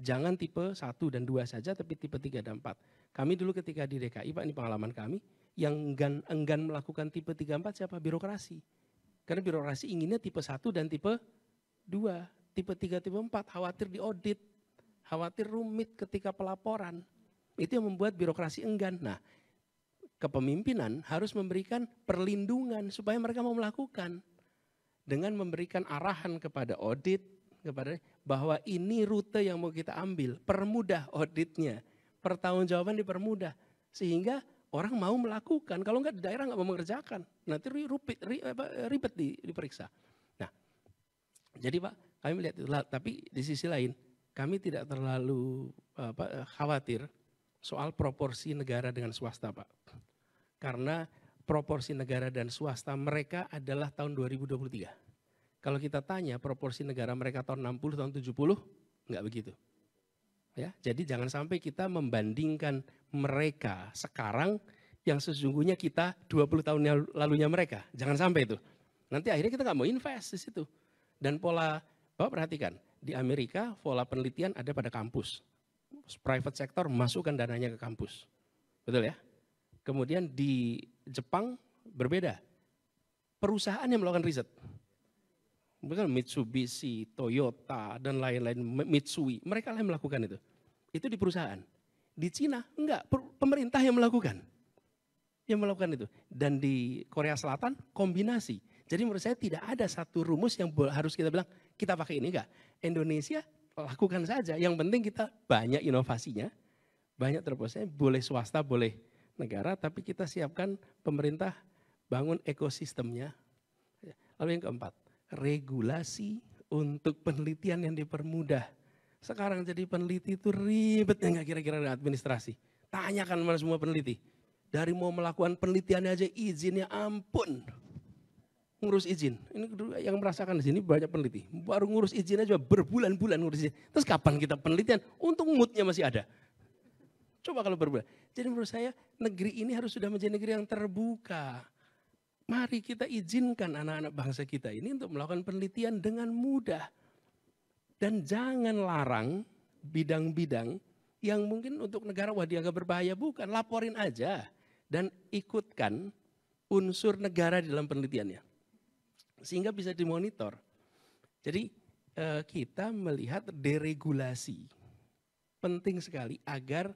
Jangan tipe satu dan dua saja, tapi tipe tiga dan empat. Kami dulu ketika di DKI, Pak, ini pengalaman kami, yang enggan, enggan melakukan tipe 3, empat siapa? Birokrasi. Karena birokrasi inginnya tipe satu dan tipe dua, Tipe tiga, tipe empat, khawatir di audit, khawatir rumit ketika pelaporan. Itu yang membuat birokrasi enggan. Nah, kepemimpinan harus memberikan perlindungan supaya mereka mau melakukan dengan memberikan arahan kepada audit kepada bahwa ini rute yang mau kita ambil, permudah auditnya, pertanggungjawaban dipermudah sehingga orang mau melakukan. Kalau enggak daerah enggak mau mengerjakan, nanti ribet, ribet di, diperiksa. Nah, jadi Pak, kami melihat itu. Tapi di sisi lain, kami tidak terlalu apa, khawatir soal proporsi negara dengan swasta, Pak. Karena proporsi negara dan swasta mereka adalah tahun 2023. Kalau kita tanya proporsi negara mereka tahun 60, tahun 70, enggak begitu. Ya, jadi jangan sampai kita membandingkan mereka sekarang yang sesungguhnya kita 20 tahun lalunya mereka. Jangan sampai itu. Nanti akhirnya kita nggak mau invest di situ. Dan pola, Bapak oh, perhatikan, di Amerika pola penelitian ada pada kampus. Private sector masukkan dananya ke kampus. Betul ya? Kemudian di Jepang berbeda. Perusahaan yang melakukan riset. Bukan Mitsubishi, Toyota, dan lain-lain, Mitsui. Mereka lah yang melakukan itu. Itu di perusahaan. Di Cina, enggak. Pemerintah yang melakukan. Yang melakukan itu. Dan di Korea Selatan, kombinasi. Jadi menurut saya tidak ada satu rumus yang harus kita bilang, kita pakai ini enggak. Indonesia lakukan saja. Yang penting kita banyak inovasinya, banyak terobosannya, boleh swasta, boleh negara, tapi kita siapkan pemerintah bangun ekosistemnya. Lalu yang keempat, regulasi untuk penelitian yang dipermudah. Sekarang jadi peneliti itu ribet nggak kira-kira administrasi. Tanyakan mana semua peneliti. Dari mau melakukan penelitian aja izinnya ampun. Ngurus izin. Ini yang merasakan di sini banyak peneliti. Baru ngurus izin aja berbulan-bulan ngurus izin. Terus kapan kita penelitian? Untung moodnya masih ada. Coba kalau berbulan. Jadi menurut saya negeri ini harus sudah menjadi negeri yang terbuka. Mari kita izinkan anak-anak bangsa kita ini untuk melakukan penelitian dengan mudah. Dan jangan larang bidang-bidang yang mungkin untuk negara wah dianggap berbahaya. Bukan, laporin aja. Dan ikutkan unsur negara di dalam penelitiannya. Sehingga bisa dimonitor. Jadi eh, kita melihat deregulasi. Penting sekali agar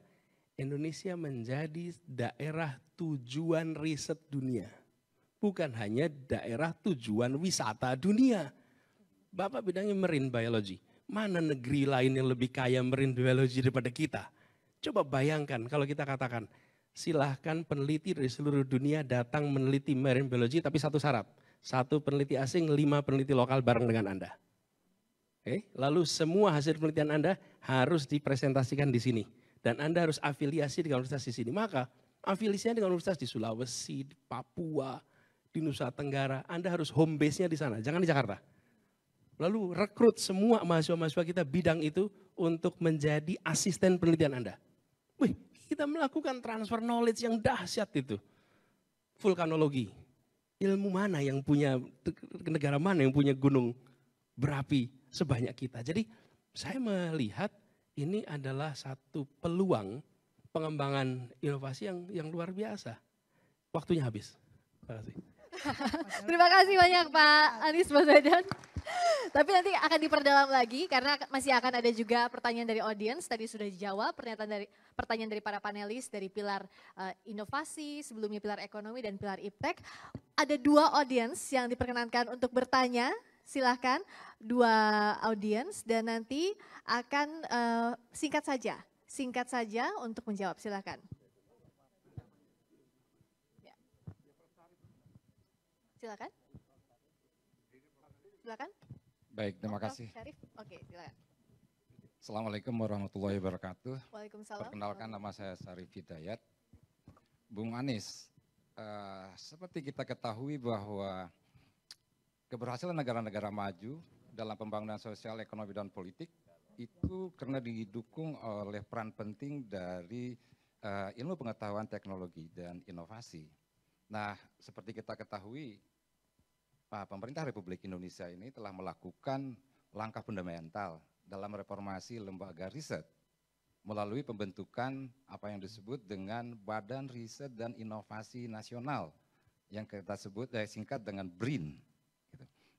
Indonesia menjadi daerah tujuan riset dunia. Bukan hanya daerah tujuan wisata dunia. Bapak bidangnya marine biology. Mana negeri lain yang lebih kaya marine biology daripada kita? Coba bayangkan kalau kita katakan, silahkan peneliti dari seluruh dunia datang meneliti marine biology tapi satu syarat. Satu peneliti asing, lima peneliti lokal bareng dengan Anda. Oke, eh, lalu semua hasil penelitian Anda harus dipresentasikan di sini dan Anda harus afiliasi dengan universitas di sini. Maka afiliasinya dengan universitas di Sulawesi, di Papua, di Nusa Tenggara, Anda harus home base-nya di sana, jangan di Jakarta. Lalu rekrut semua mahasiswa-mahasiswa kita bidang itu untuk menjadi asisten penelitian Anda. Wih, kita melakukan transfer knowledge yang dahsyat itu. Vulkanologi. Ilmu mana yang punya, negara mana yang punya gunung berapi sebanyak kita. Jadi saya melihat ini adalah satu peluang pengembangan inovasi yang yang luar biasa. Waktunya habis. Terima kasih. [LAUGHS] Terima kasih banyak Pak Anies Baswedan. Tapi nanti akan diperdalam lagi karena masih akan ada juga pertanyaan dari audiens. Tadi sudah dijawab pernyataan dari pertanyaan dari para panelis dari pilar uh, inovasi, sebelumnya pilar ekonomi dan pilar iptek. Ada dua audiens yang diperkenankan untuk bertanya silahkan dua audiens dan nanti akan uh, singkat saja, singkat saja untuk menjawab silahkan. Ya. Silahkan. Silahkan. Baik, terima kasih. Syarif. Oke, silahkan. Assalamualaikum warahmatullahi wabarakatuh. Waalaikumsalam. Perkenalkan nama saya Sarif Hidayat. Bung Anies, uh, eh, seperti kita ketahui bahwa keberhasilan negara-negara maju dalam pembangunan sosial, ekonomi, dan politik itu karena didukung oleh peran penting dari uh, ilmu pengetahuan teknologi dan inovasi. Nah, seperti kita ketahui, eh, pemerintah Republik Indonesia ini telah melakukan langkah fundamental dalam reformasi lembaga riset melalui pembentukan apa yang disebut dengan Badan Riset dan Inovasi Nasional yang kita sebut eh, singkat dengan BRIN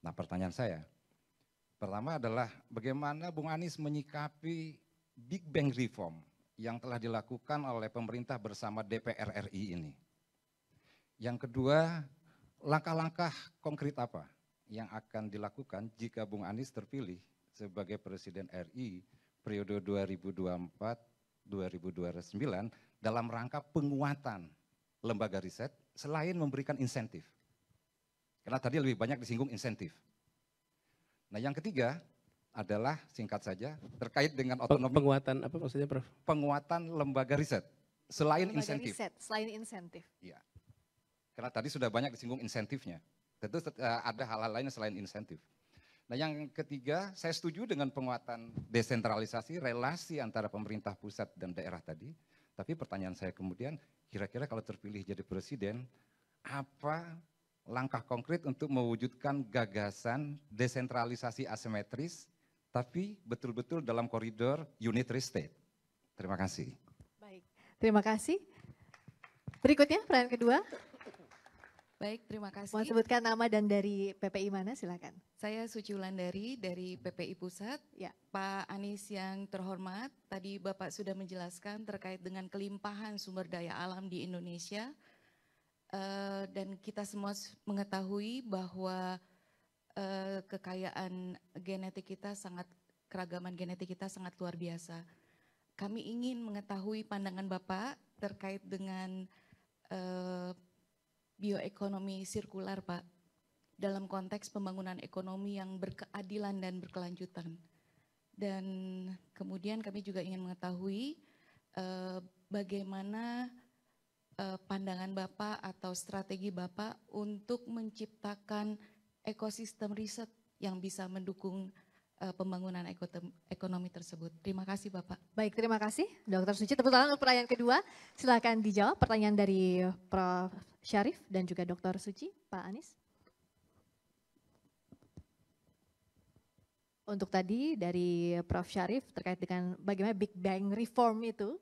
Nah pertanyaan saya, pertama adalah bagaimana Bung Anies menyikapi Big Bang Reform yang telah dilakukan oleh pemerintah bersama DPR RI ini. Yang kedua, langkah-langkah konkret apa yang akan dilakukan jika Bung Anies terpilih sebagai Presiden RI periode 2024-2029 dalam rangka penguatan lembaga riset selain memberikan insentif? Karena tadi lebih banyak disinggung insentif. Nah yang ketiga adalah singkat saja terkait dengan otonomi. Penguatan apa maksudnya Prof? Penguatan lembaga riset selain lembaga insentif. Riset, selain insentif. Iya. Karena tadi sudah banyak disinggung insentifnya. Tentu eh, ada hal-hal lain selain insentif. Nah yang ketiga, saya setuju dengan penguatan desentralisasi relasi antara pemerintah pusat dan daerah tadi. Tapi pertanyaan saya kemudian, kira-kira kalau terpilih jadi presiden, apa langkah konkret untuk mewujudkan gagasan desentralisasi asimetris, tapi betul-betul dalam koridor unitary state. Terima kasih. Baik, terima kasih. Berikutnya peran kedua. Baik, terima kasih. Mau sebutkan nama dan dari PPI mana silakan. Saya Suci Wulandari dari PPI Pusat. Ya. Pak Anies yang terhormat, tadi Bapak sudah menjelaskan terkait dengan kelimpahan sumber daya alam di Indonesia. Eh, dan kita semua mengetahui bahwa uh, kekayaan genetik kita sangat keragaman genetik kita sangat luar biasa. Kami ingin mengetahui pandangan Bapak terkait dengan uh, bioekonomi sirkular, Pak, dalam konteks pembangunan ekonomi yang berkeadilan dan berkelanjutan. Dan kemudian kami juga ingin mengetahui uh, bagaimana eh, pandangan Bapak atau strategi Bapak untuk menciptakan ekosistem riset yang bisa mendukung eh, pembangunan ekonomi tersebut. Terima kasih Bapak. Baik, terima kasih Dr. Suci. Tepuk tangan untuk pertanyaan kedua. silakan dijawab pertanyaan dari Prof. Syarif dan juga Dr. Suci. Pak Anies. untuk tadi dari Prof. Syarif terkait dengan bagaimana Big Bang Reform itu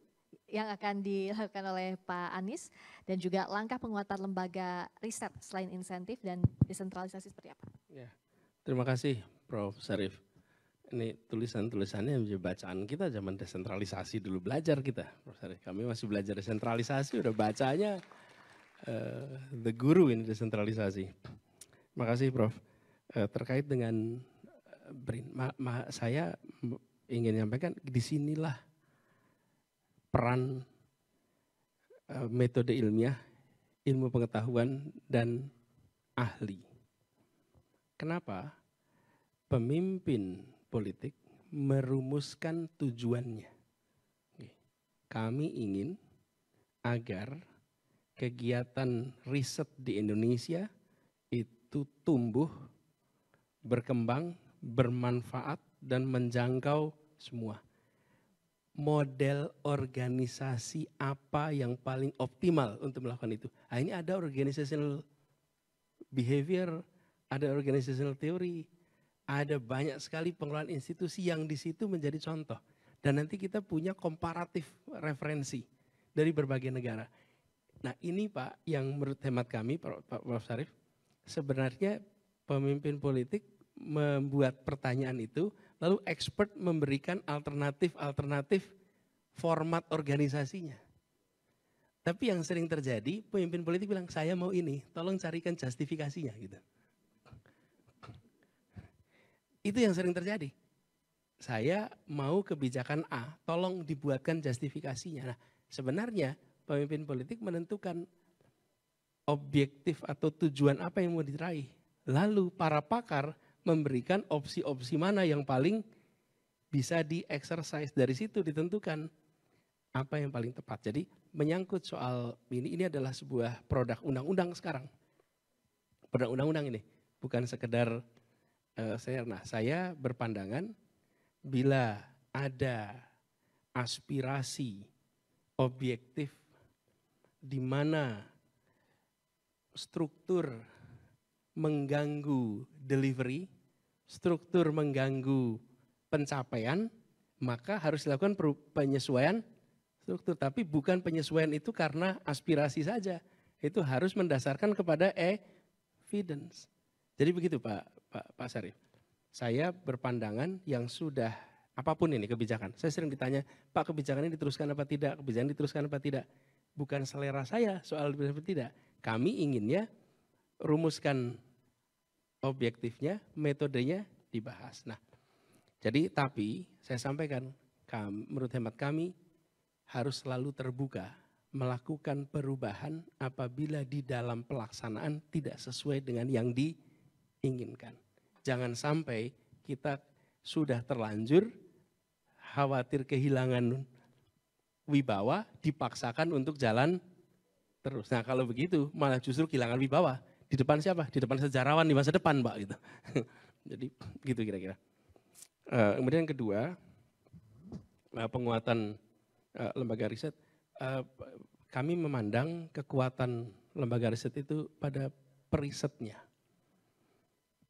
yang akan dilakukan oleh Pak Anies dan juga langkah penguatan lembaga riset selain insentif dan desentralisasi seperti apa? Ya, terima kasih Prof. Sarif. Ini tulisan-tulisannya yang bacaan kita zaman desentralisasi dulu belajar kita, Prof. Sarif. Kami masih belajar desentralisasi, udah bacanya uh, the guru ini desentralisasi. Terima kasih Prof. Uh, terkait dengan uh, Brin, ma ma saya ingin menyampaikan disinilah peran e, metode ilmiah, ilmu pengetahuan, dan ahli. Kenapa? Pemimpin politik merumuskan tujuannya. Kami ingin agar kegiatan riset di Indonesia itu tumbuh, berkembang, bermanfaat, dan menjangkau semua model organisasi apa yang paling optimal untuk melakukan itu. Nah, ini ada organizational behavior, ada organizational theory, ada banyak sekali pengelolaan institusi yang di situ menjadi contoh. Dan nanti kita punya komparatif referensi dari berbagai negara. Nah ini Pak yang menurut hemat kami Pak, Prof. Sarif, sebenarnya pemimpin politik membuat pertanyaan itu Lalu expert memberikan alternatif-alternatif format organisasinya. Tapi yang sering terjadi, pemimpin politik bilang, saya mau ini, tolong carikan justifikasinya. gitu. Itu yang sering terjadi. Saya mau kebijakan A, tolong dibuatkan justifikasinya. Nah, sebenarnya pemimpin politik menentukan objektif atau tujuan apa yang mau diraih. Lalu para pakar memberikan opsi-opsi mana yang paling bisa di exercise dari situ ditentukan apa yang paling tepat. Jadi menyangkut soal ini ini adalah sebuah produk undang-undang sekarang. Produk undang-undang ini bukan sekedar uh, eh, saya nah saya berpandangan bila ada aspirasi objektif di mana struktur mengganggu delivery struktur mengganggu pencapaian, maka harus dilakukan penyesuaian struktur. Tapi bukan penyesuaian itu karena aspirasi saja. Itu harus mendasarkan kepada evidence. Jadi begitu Pak, Pak, Pak Sarif. Saya berpandangan yang sudah apapun ini kebijakan. Saya sering ditanya, Pak kebijakan ini diteruskan apa tidak? Kebijakan diteruskan apa tidak? Bukan selera saya soal diteruskan apa tidak. Kami inginnya rumuskan objektifnya, metodenya dibahas. Nah, jadi tapi saya sampaikan, kami, menurut hemat kami harus selalu terbuka melakukan perubahan apabila di dalam pelaksanaan tidak sesuai dengan yang diinginkan. Jangan sampai kita sudah terlanjur khawatir kehilangan wibawa dipaksakan untuk jalan terus. Nah kalau begitu malah justru kehilangan wibawa di depan siapa? Di depan sejarawan di masa depan, Pak. Gitu. [LAUGHS] Jadi gitu kira-kira. Uh, kemudian yang kedua, uh, penguatan uh, lembaga riset. Uh, kami memandang kekuatan lembaga riset itu pada perisetnya.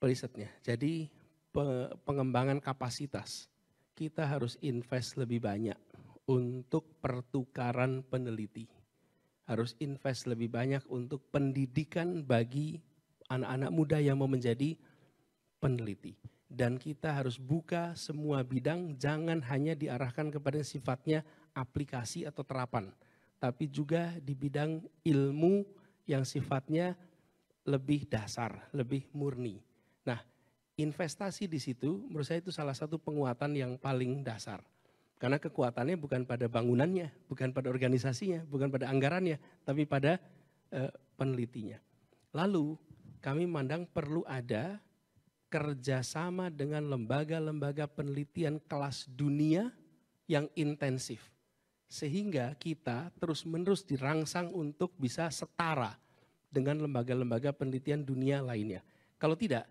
Perisetnya. Jadi pengembangan kapasitas. Kita harus invest lebih banyak untuk pertukaran peneliti harus invest lebih banyak untuk pendidikan bagi anak-anak muda yang mau menjadi peneliti. Dan kita harus buka semua bidang, jangan hanya diarahkan kepada sifatnya aplikasi atau terapan, tapi juga di bidang ilmu yang sifatnya lebih dasar, lebih murni. Nah, investasi di situ menurut saya itu salah satu penguatan yang paling dasar. Karena kekuatannya bukan pada bangunannya, bukan pada organisasinya, bukan pada anggarannya, tapi pada eh, penelitinya. Lalu kami mandang perlu ada kerjasama dengan lembaga-lembaga penelitian kelas dunia yang intensif. Sehingga kita terus-menerus dirangsang untuk bisa setara dengan lembaga-lembaga penelitian dunia lainnya. Kalau tidak,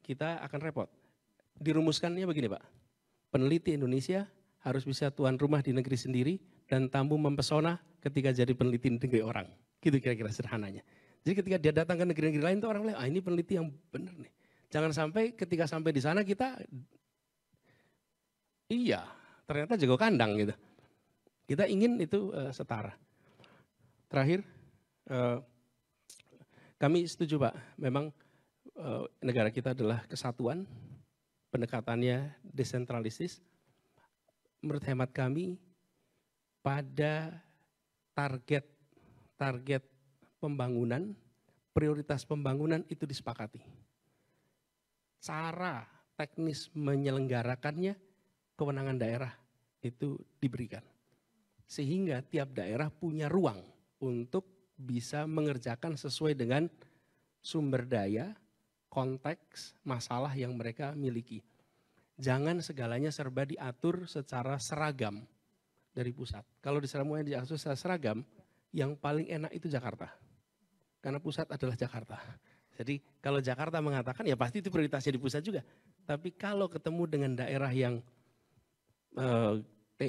kita akan repot. Dirumuskannya begini Pak, peneliti Indonesia harus bisa tuan rumah di negeri sendiri dan tamu mempesona ketika jadi peneliti di negeri orang. Gitu kira-kira sederhananya. Jadi ketika dia datang ke negeri-negeri lain tuh orang bilang, ah ini peneliti yang benar nih. Jangan sampai ketika sampai di sana kita, iya ternyata jago kandang gitu. Kita ingin itu uh, setara. Terakhir, uh, kami setuju Pak, memang uh, negara kita adalah kesatuan, pendekatannya desentralistis, menurut hemat kami pada target target pembangunan, prioritas pembangunan itu disepakati. Cara teknis menyelenggarakannya kewenangan daerah itu diberikan. Sehingga tiap daerah punya ruang untuk bisa mengerjakan sesuai dengan sumber daya, konteks, masalah yang mereka miliki jangan segalanya serba diatur secara seragam dari pusat. Kalau di yang diatur secara seragam, yang paling enak itu Jakarta. Karena pusat adalah Jakarta. Jadi kalau Jakarta mengatakan ya pasti itu prioritasnya di pusat juga. Tapi kalau ketemu dengan daerah yang eh,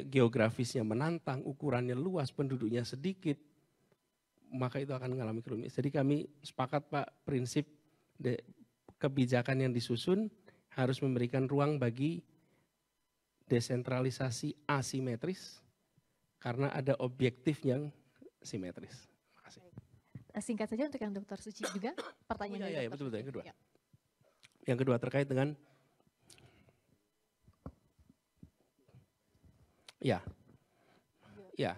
geografisnya menantang, ukurannya luas, penduduknya sedikit, maka itu akan mengalami kerumit. Jadi kami sepakat Pak prinsip de, kebijakan yang disusun harus memberikan ruang bagi desentralisasi asimetris karena ada objektif yang simetris. Makasih. Eh, singkat saja untuk yang Dokter Suci juga [COUGHS] pertanyaan. Oh, iya, iya, betul betul yang kedua. Ya. Yang kedua terkait dengan Ya. Ya.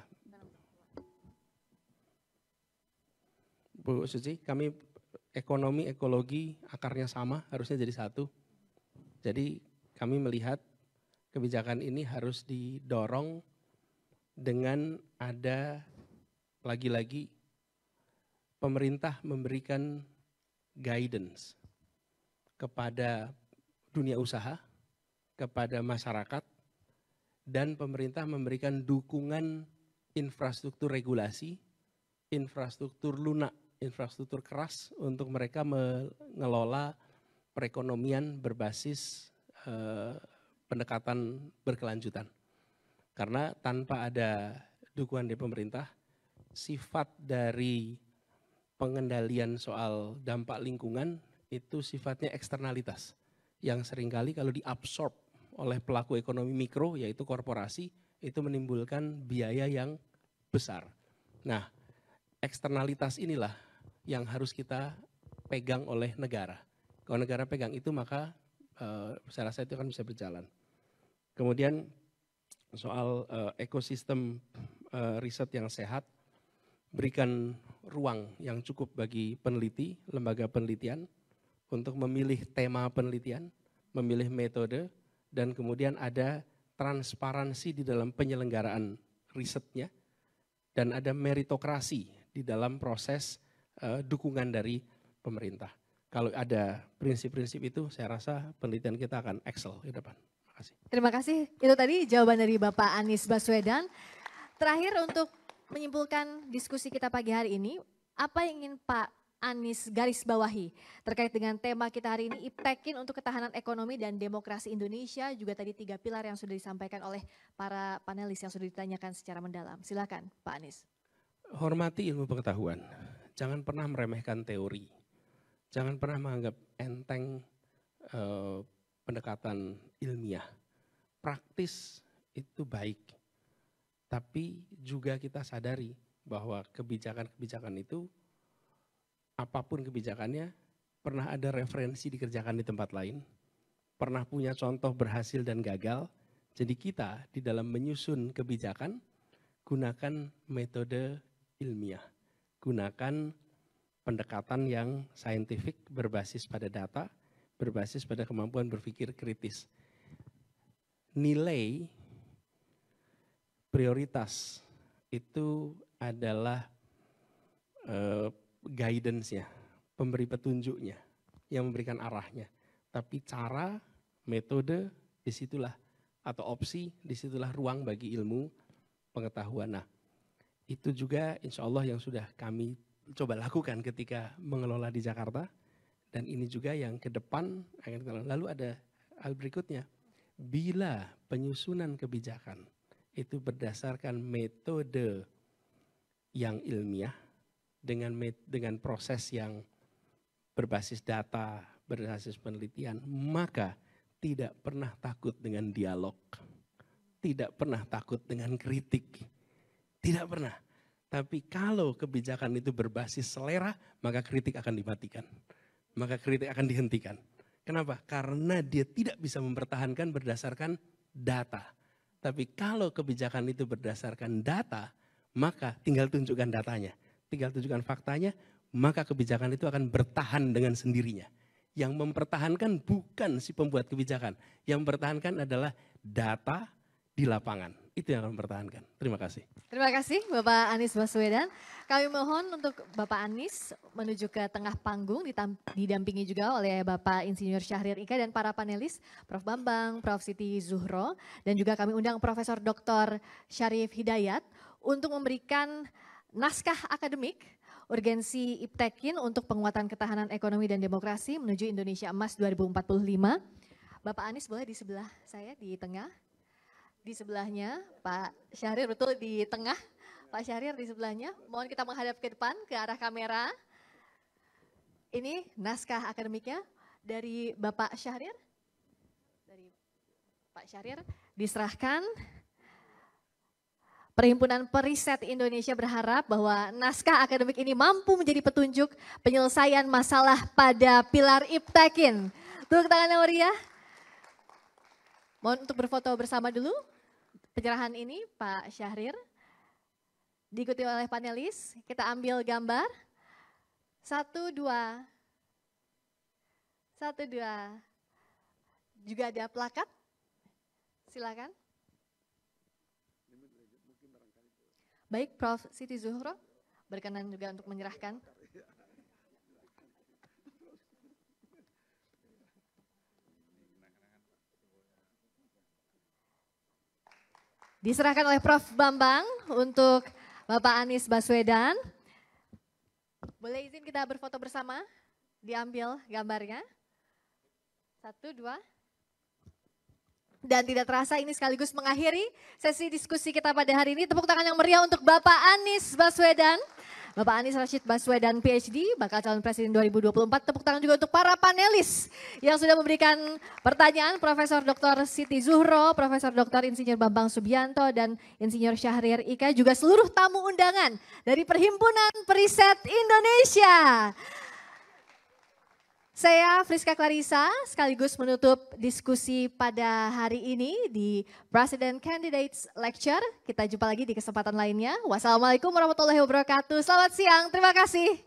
Bu Suci, kami ekonomi, ekologi, akarnya sama, harusnya jadi satu. Jadi kami melihat kebijakan ini harus didorong dengan ada lagi-lagi pemerintah memberikan guidance kepada dunia usaha, kepada masyarakat, dan pemerintah memberikan dukungan infrastruktur regulasi, infrastruktur lunak, infrastruktur keras untuk mereka mengelola perekonomian berbasis eh, pendekatan berkelanjutan. Karena tanpa ada dukungan dari pemerintah, sifat dari pengendalian soal dampak lingkungan itu sifatnya eksternalitas yang seringkali kalau diabsorb oleh pelaku ekonomi mikro yaitu korporasi itu menimbulkan biaya yang besar. Nah, eksternalitas inilah yang harus kita pegang oleh negara kalau negara pegang itu maka uh, saya rasa itu akan bisa berjalan. Kemudian soal uh, ekosistem uh, riset yang sehat, berikan ruang yang cukup bagi peneliti, lembaga penelitian untuk memilih tema penelitian, memilih metode, dan kemudian ada transparansi di dalam penyelenggaraan risetnya, dan ada meritokrasi di dalam proses uh, dukungan dari pemerintah kalau ada prinsip-prinsip itu saya rasa penelitian kita akan excel ke depan. kasih. Terima kasih. Itu tadi jawaban dari Bapak Anies Baswedan. Terakhir untuk menyimpulkan diskusi kita pagi hari ini, apa yang ingin Pak Anies garis bawahi terkait dengan tema kita hari ini IPEKIN untuk ketahanan ekonomi dan demokrasi Indonesia juga tadi tiga pilar yang sudah disampaikan oleh para panelis yang sudah ditanyakan secara mendalam. Silakan Pak Anies. Hormati ilmu pengetahuan. Jangan pernah meremehkan teori Jangan pernah menganggap enteng eh, pendekatan ilmiah. Praktis itu baik, tapi juga kita sadari bahwa kebijakan-kebijakan itu, apapun kebijakannya, pernah ada referensi dikerjakan di tempat lain, pernah punya contoh berhasil dan gagal. Jadi kita di dalam menyusun kebijakan, gunakan metode ilmiah, gunakan pendekatan yang saintifik berbasis pada data, berbasis pada kemampuan berpikir kritis. Nilai prioritas itu adalah uh, guidance-nya, pemberi petunjuknya, yang memberikan arahnya. Tapi cara, metode, disitulah atau opsi, disitulah ruang bagi ilmu pengetahuan. Nah, itu juga insya Allah yang sudah kami coba lakukan ketika mengelola di Jakarta. Dan ini juga yang ke depan akan kita lalu ada hal berikutnya. Bila penyusunan kebijakan itu berdasarkan metode yang ilmiah dengan met, dengan proses yang berbasis data, berbasis penelitian, maka tidak pernah takut dengan dialog, tidak pernah takut dengan kritik, tidak pernah tapi kalau kebijakan itu berbasis selera, maka kritik akan dimatikan. Maka kritik akan dihentikan. Kenapa? Karena dia tidak bisa mempertahankan berdasarkan data. Tapi kalau kebijakan itu berdasarkan data, maka tinggal tunjukkan datanya. Tinggal tunjukkan faktanya, maka kebijakan itu akan bertahan dengan sendirinya. Yang mempertahankan bukan si pembuat kebijakan. Yang mempertahankan adalah data di lapangan itu yang akan mempertahankan. Terima kasih. Terima kasih Bapak Anies Baswedan. Kami mohon untuk Bapak Anies menuju ke tengah panggung didampingi juga oleh Bapak Insinyur Syahrir Ika dan para panelis Prof. Bambang, Prof. Siti Zuhro dan juga kami undang Profesor Dr. Syarif Hidayat untuk memberikan naskah akademik urgensi Iptekin untuk penguatan ketahanan ekonomi dan demokrasi menuju Indonesia Emas 2045. Bapak Anies boleh di sebelah saya di tengah di sebelahnya, Pak Syahrir betul di tengah, Pak Syahrir di sebelahnya. Mohon kita menghadap ke depan, ke arah kamera. Ini naskah akademiknya dari Bapak Syahrir. Dari Pak Syahrir diserahkan. Perhimpunan Periset Indonesia berharap bahwa naskah akademik ini mampu menjadi petunjuk penyelesaian masalah pada pilar Iptekin. Tuh tangan yang meriah. Mohon untuk berfoto bersama dulu. Pencerahan ini Pak Syahrir diikuti oleh panelis. Kita ambil gambar. Satu, dua. Satu, dua. Juga ada plakat. Silakan. Baik, Prof. Siti Zuhro, berkenan juga untuk menyerahkan. Diserahkan oleh Prof. Bambang untuk Bapak Anies Baswedan. Boleh izin kita berfoto bersama? Diambil gambarnya. Satu, dua. Dan tidak terasa ini sekaligus mengakhiri sesi diskusi kita pada hari ini. Tepuk tangan yang meriah untuk Bapak Anies Baswedan. Bapak Anies Rashid Baswedan PhD, bakal calon presiden 2024. Tepuk tangan juga untuk para panelis yang sudah memberikan pertanyaan Profesor Dr. Siti Zuhro, Profesor Dr. Insinyur Bambang Subianto, dan Insinyur Syahrir Ika, juga seluruh tamu undangan dari Perhimpunan Periset Indonesia. Saya Friska Clarissa sekaligus menutup diskusi pada hari ini di President Candidates Lecture. Kita jumpa lagi di kesempatan lainnya. Wassalamualaikum warahmatullahi wabarakatuh. Selamat siang, terima kasih.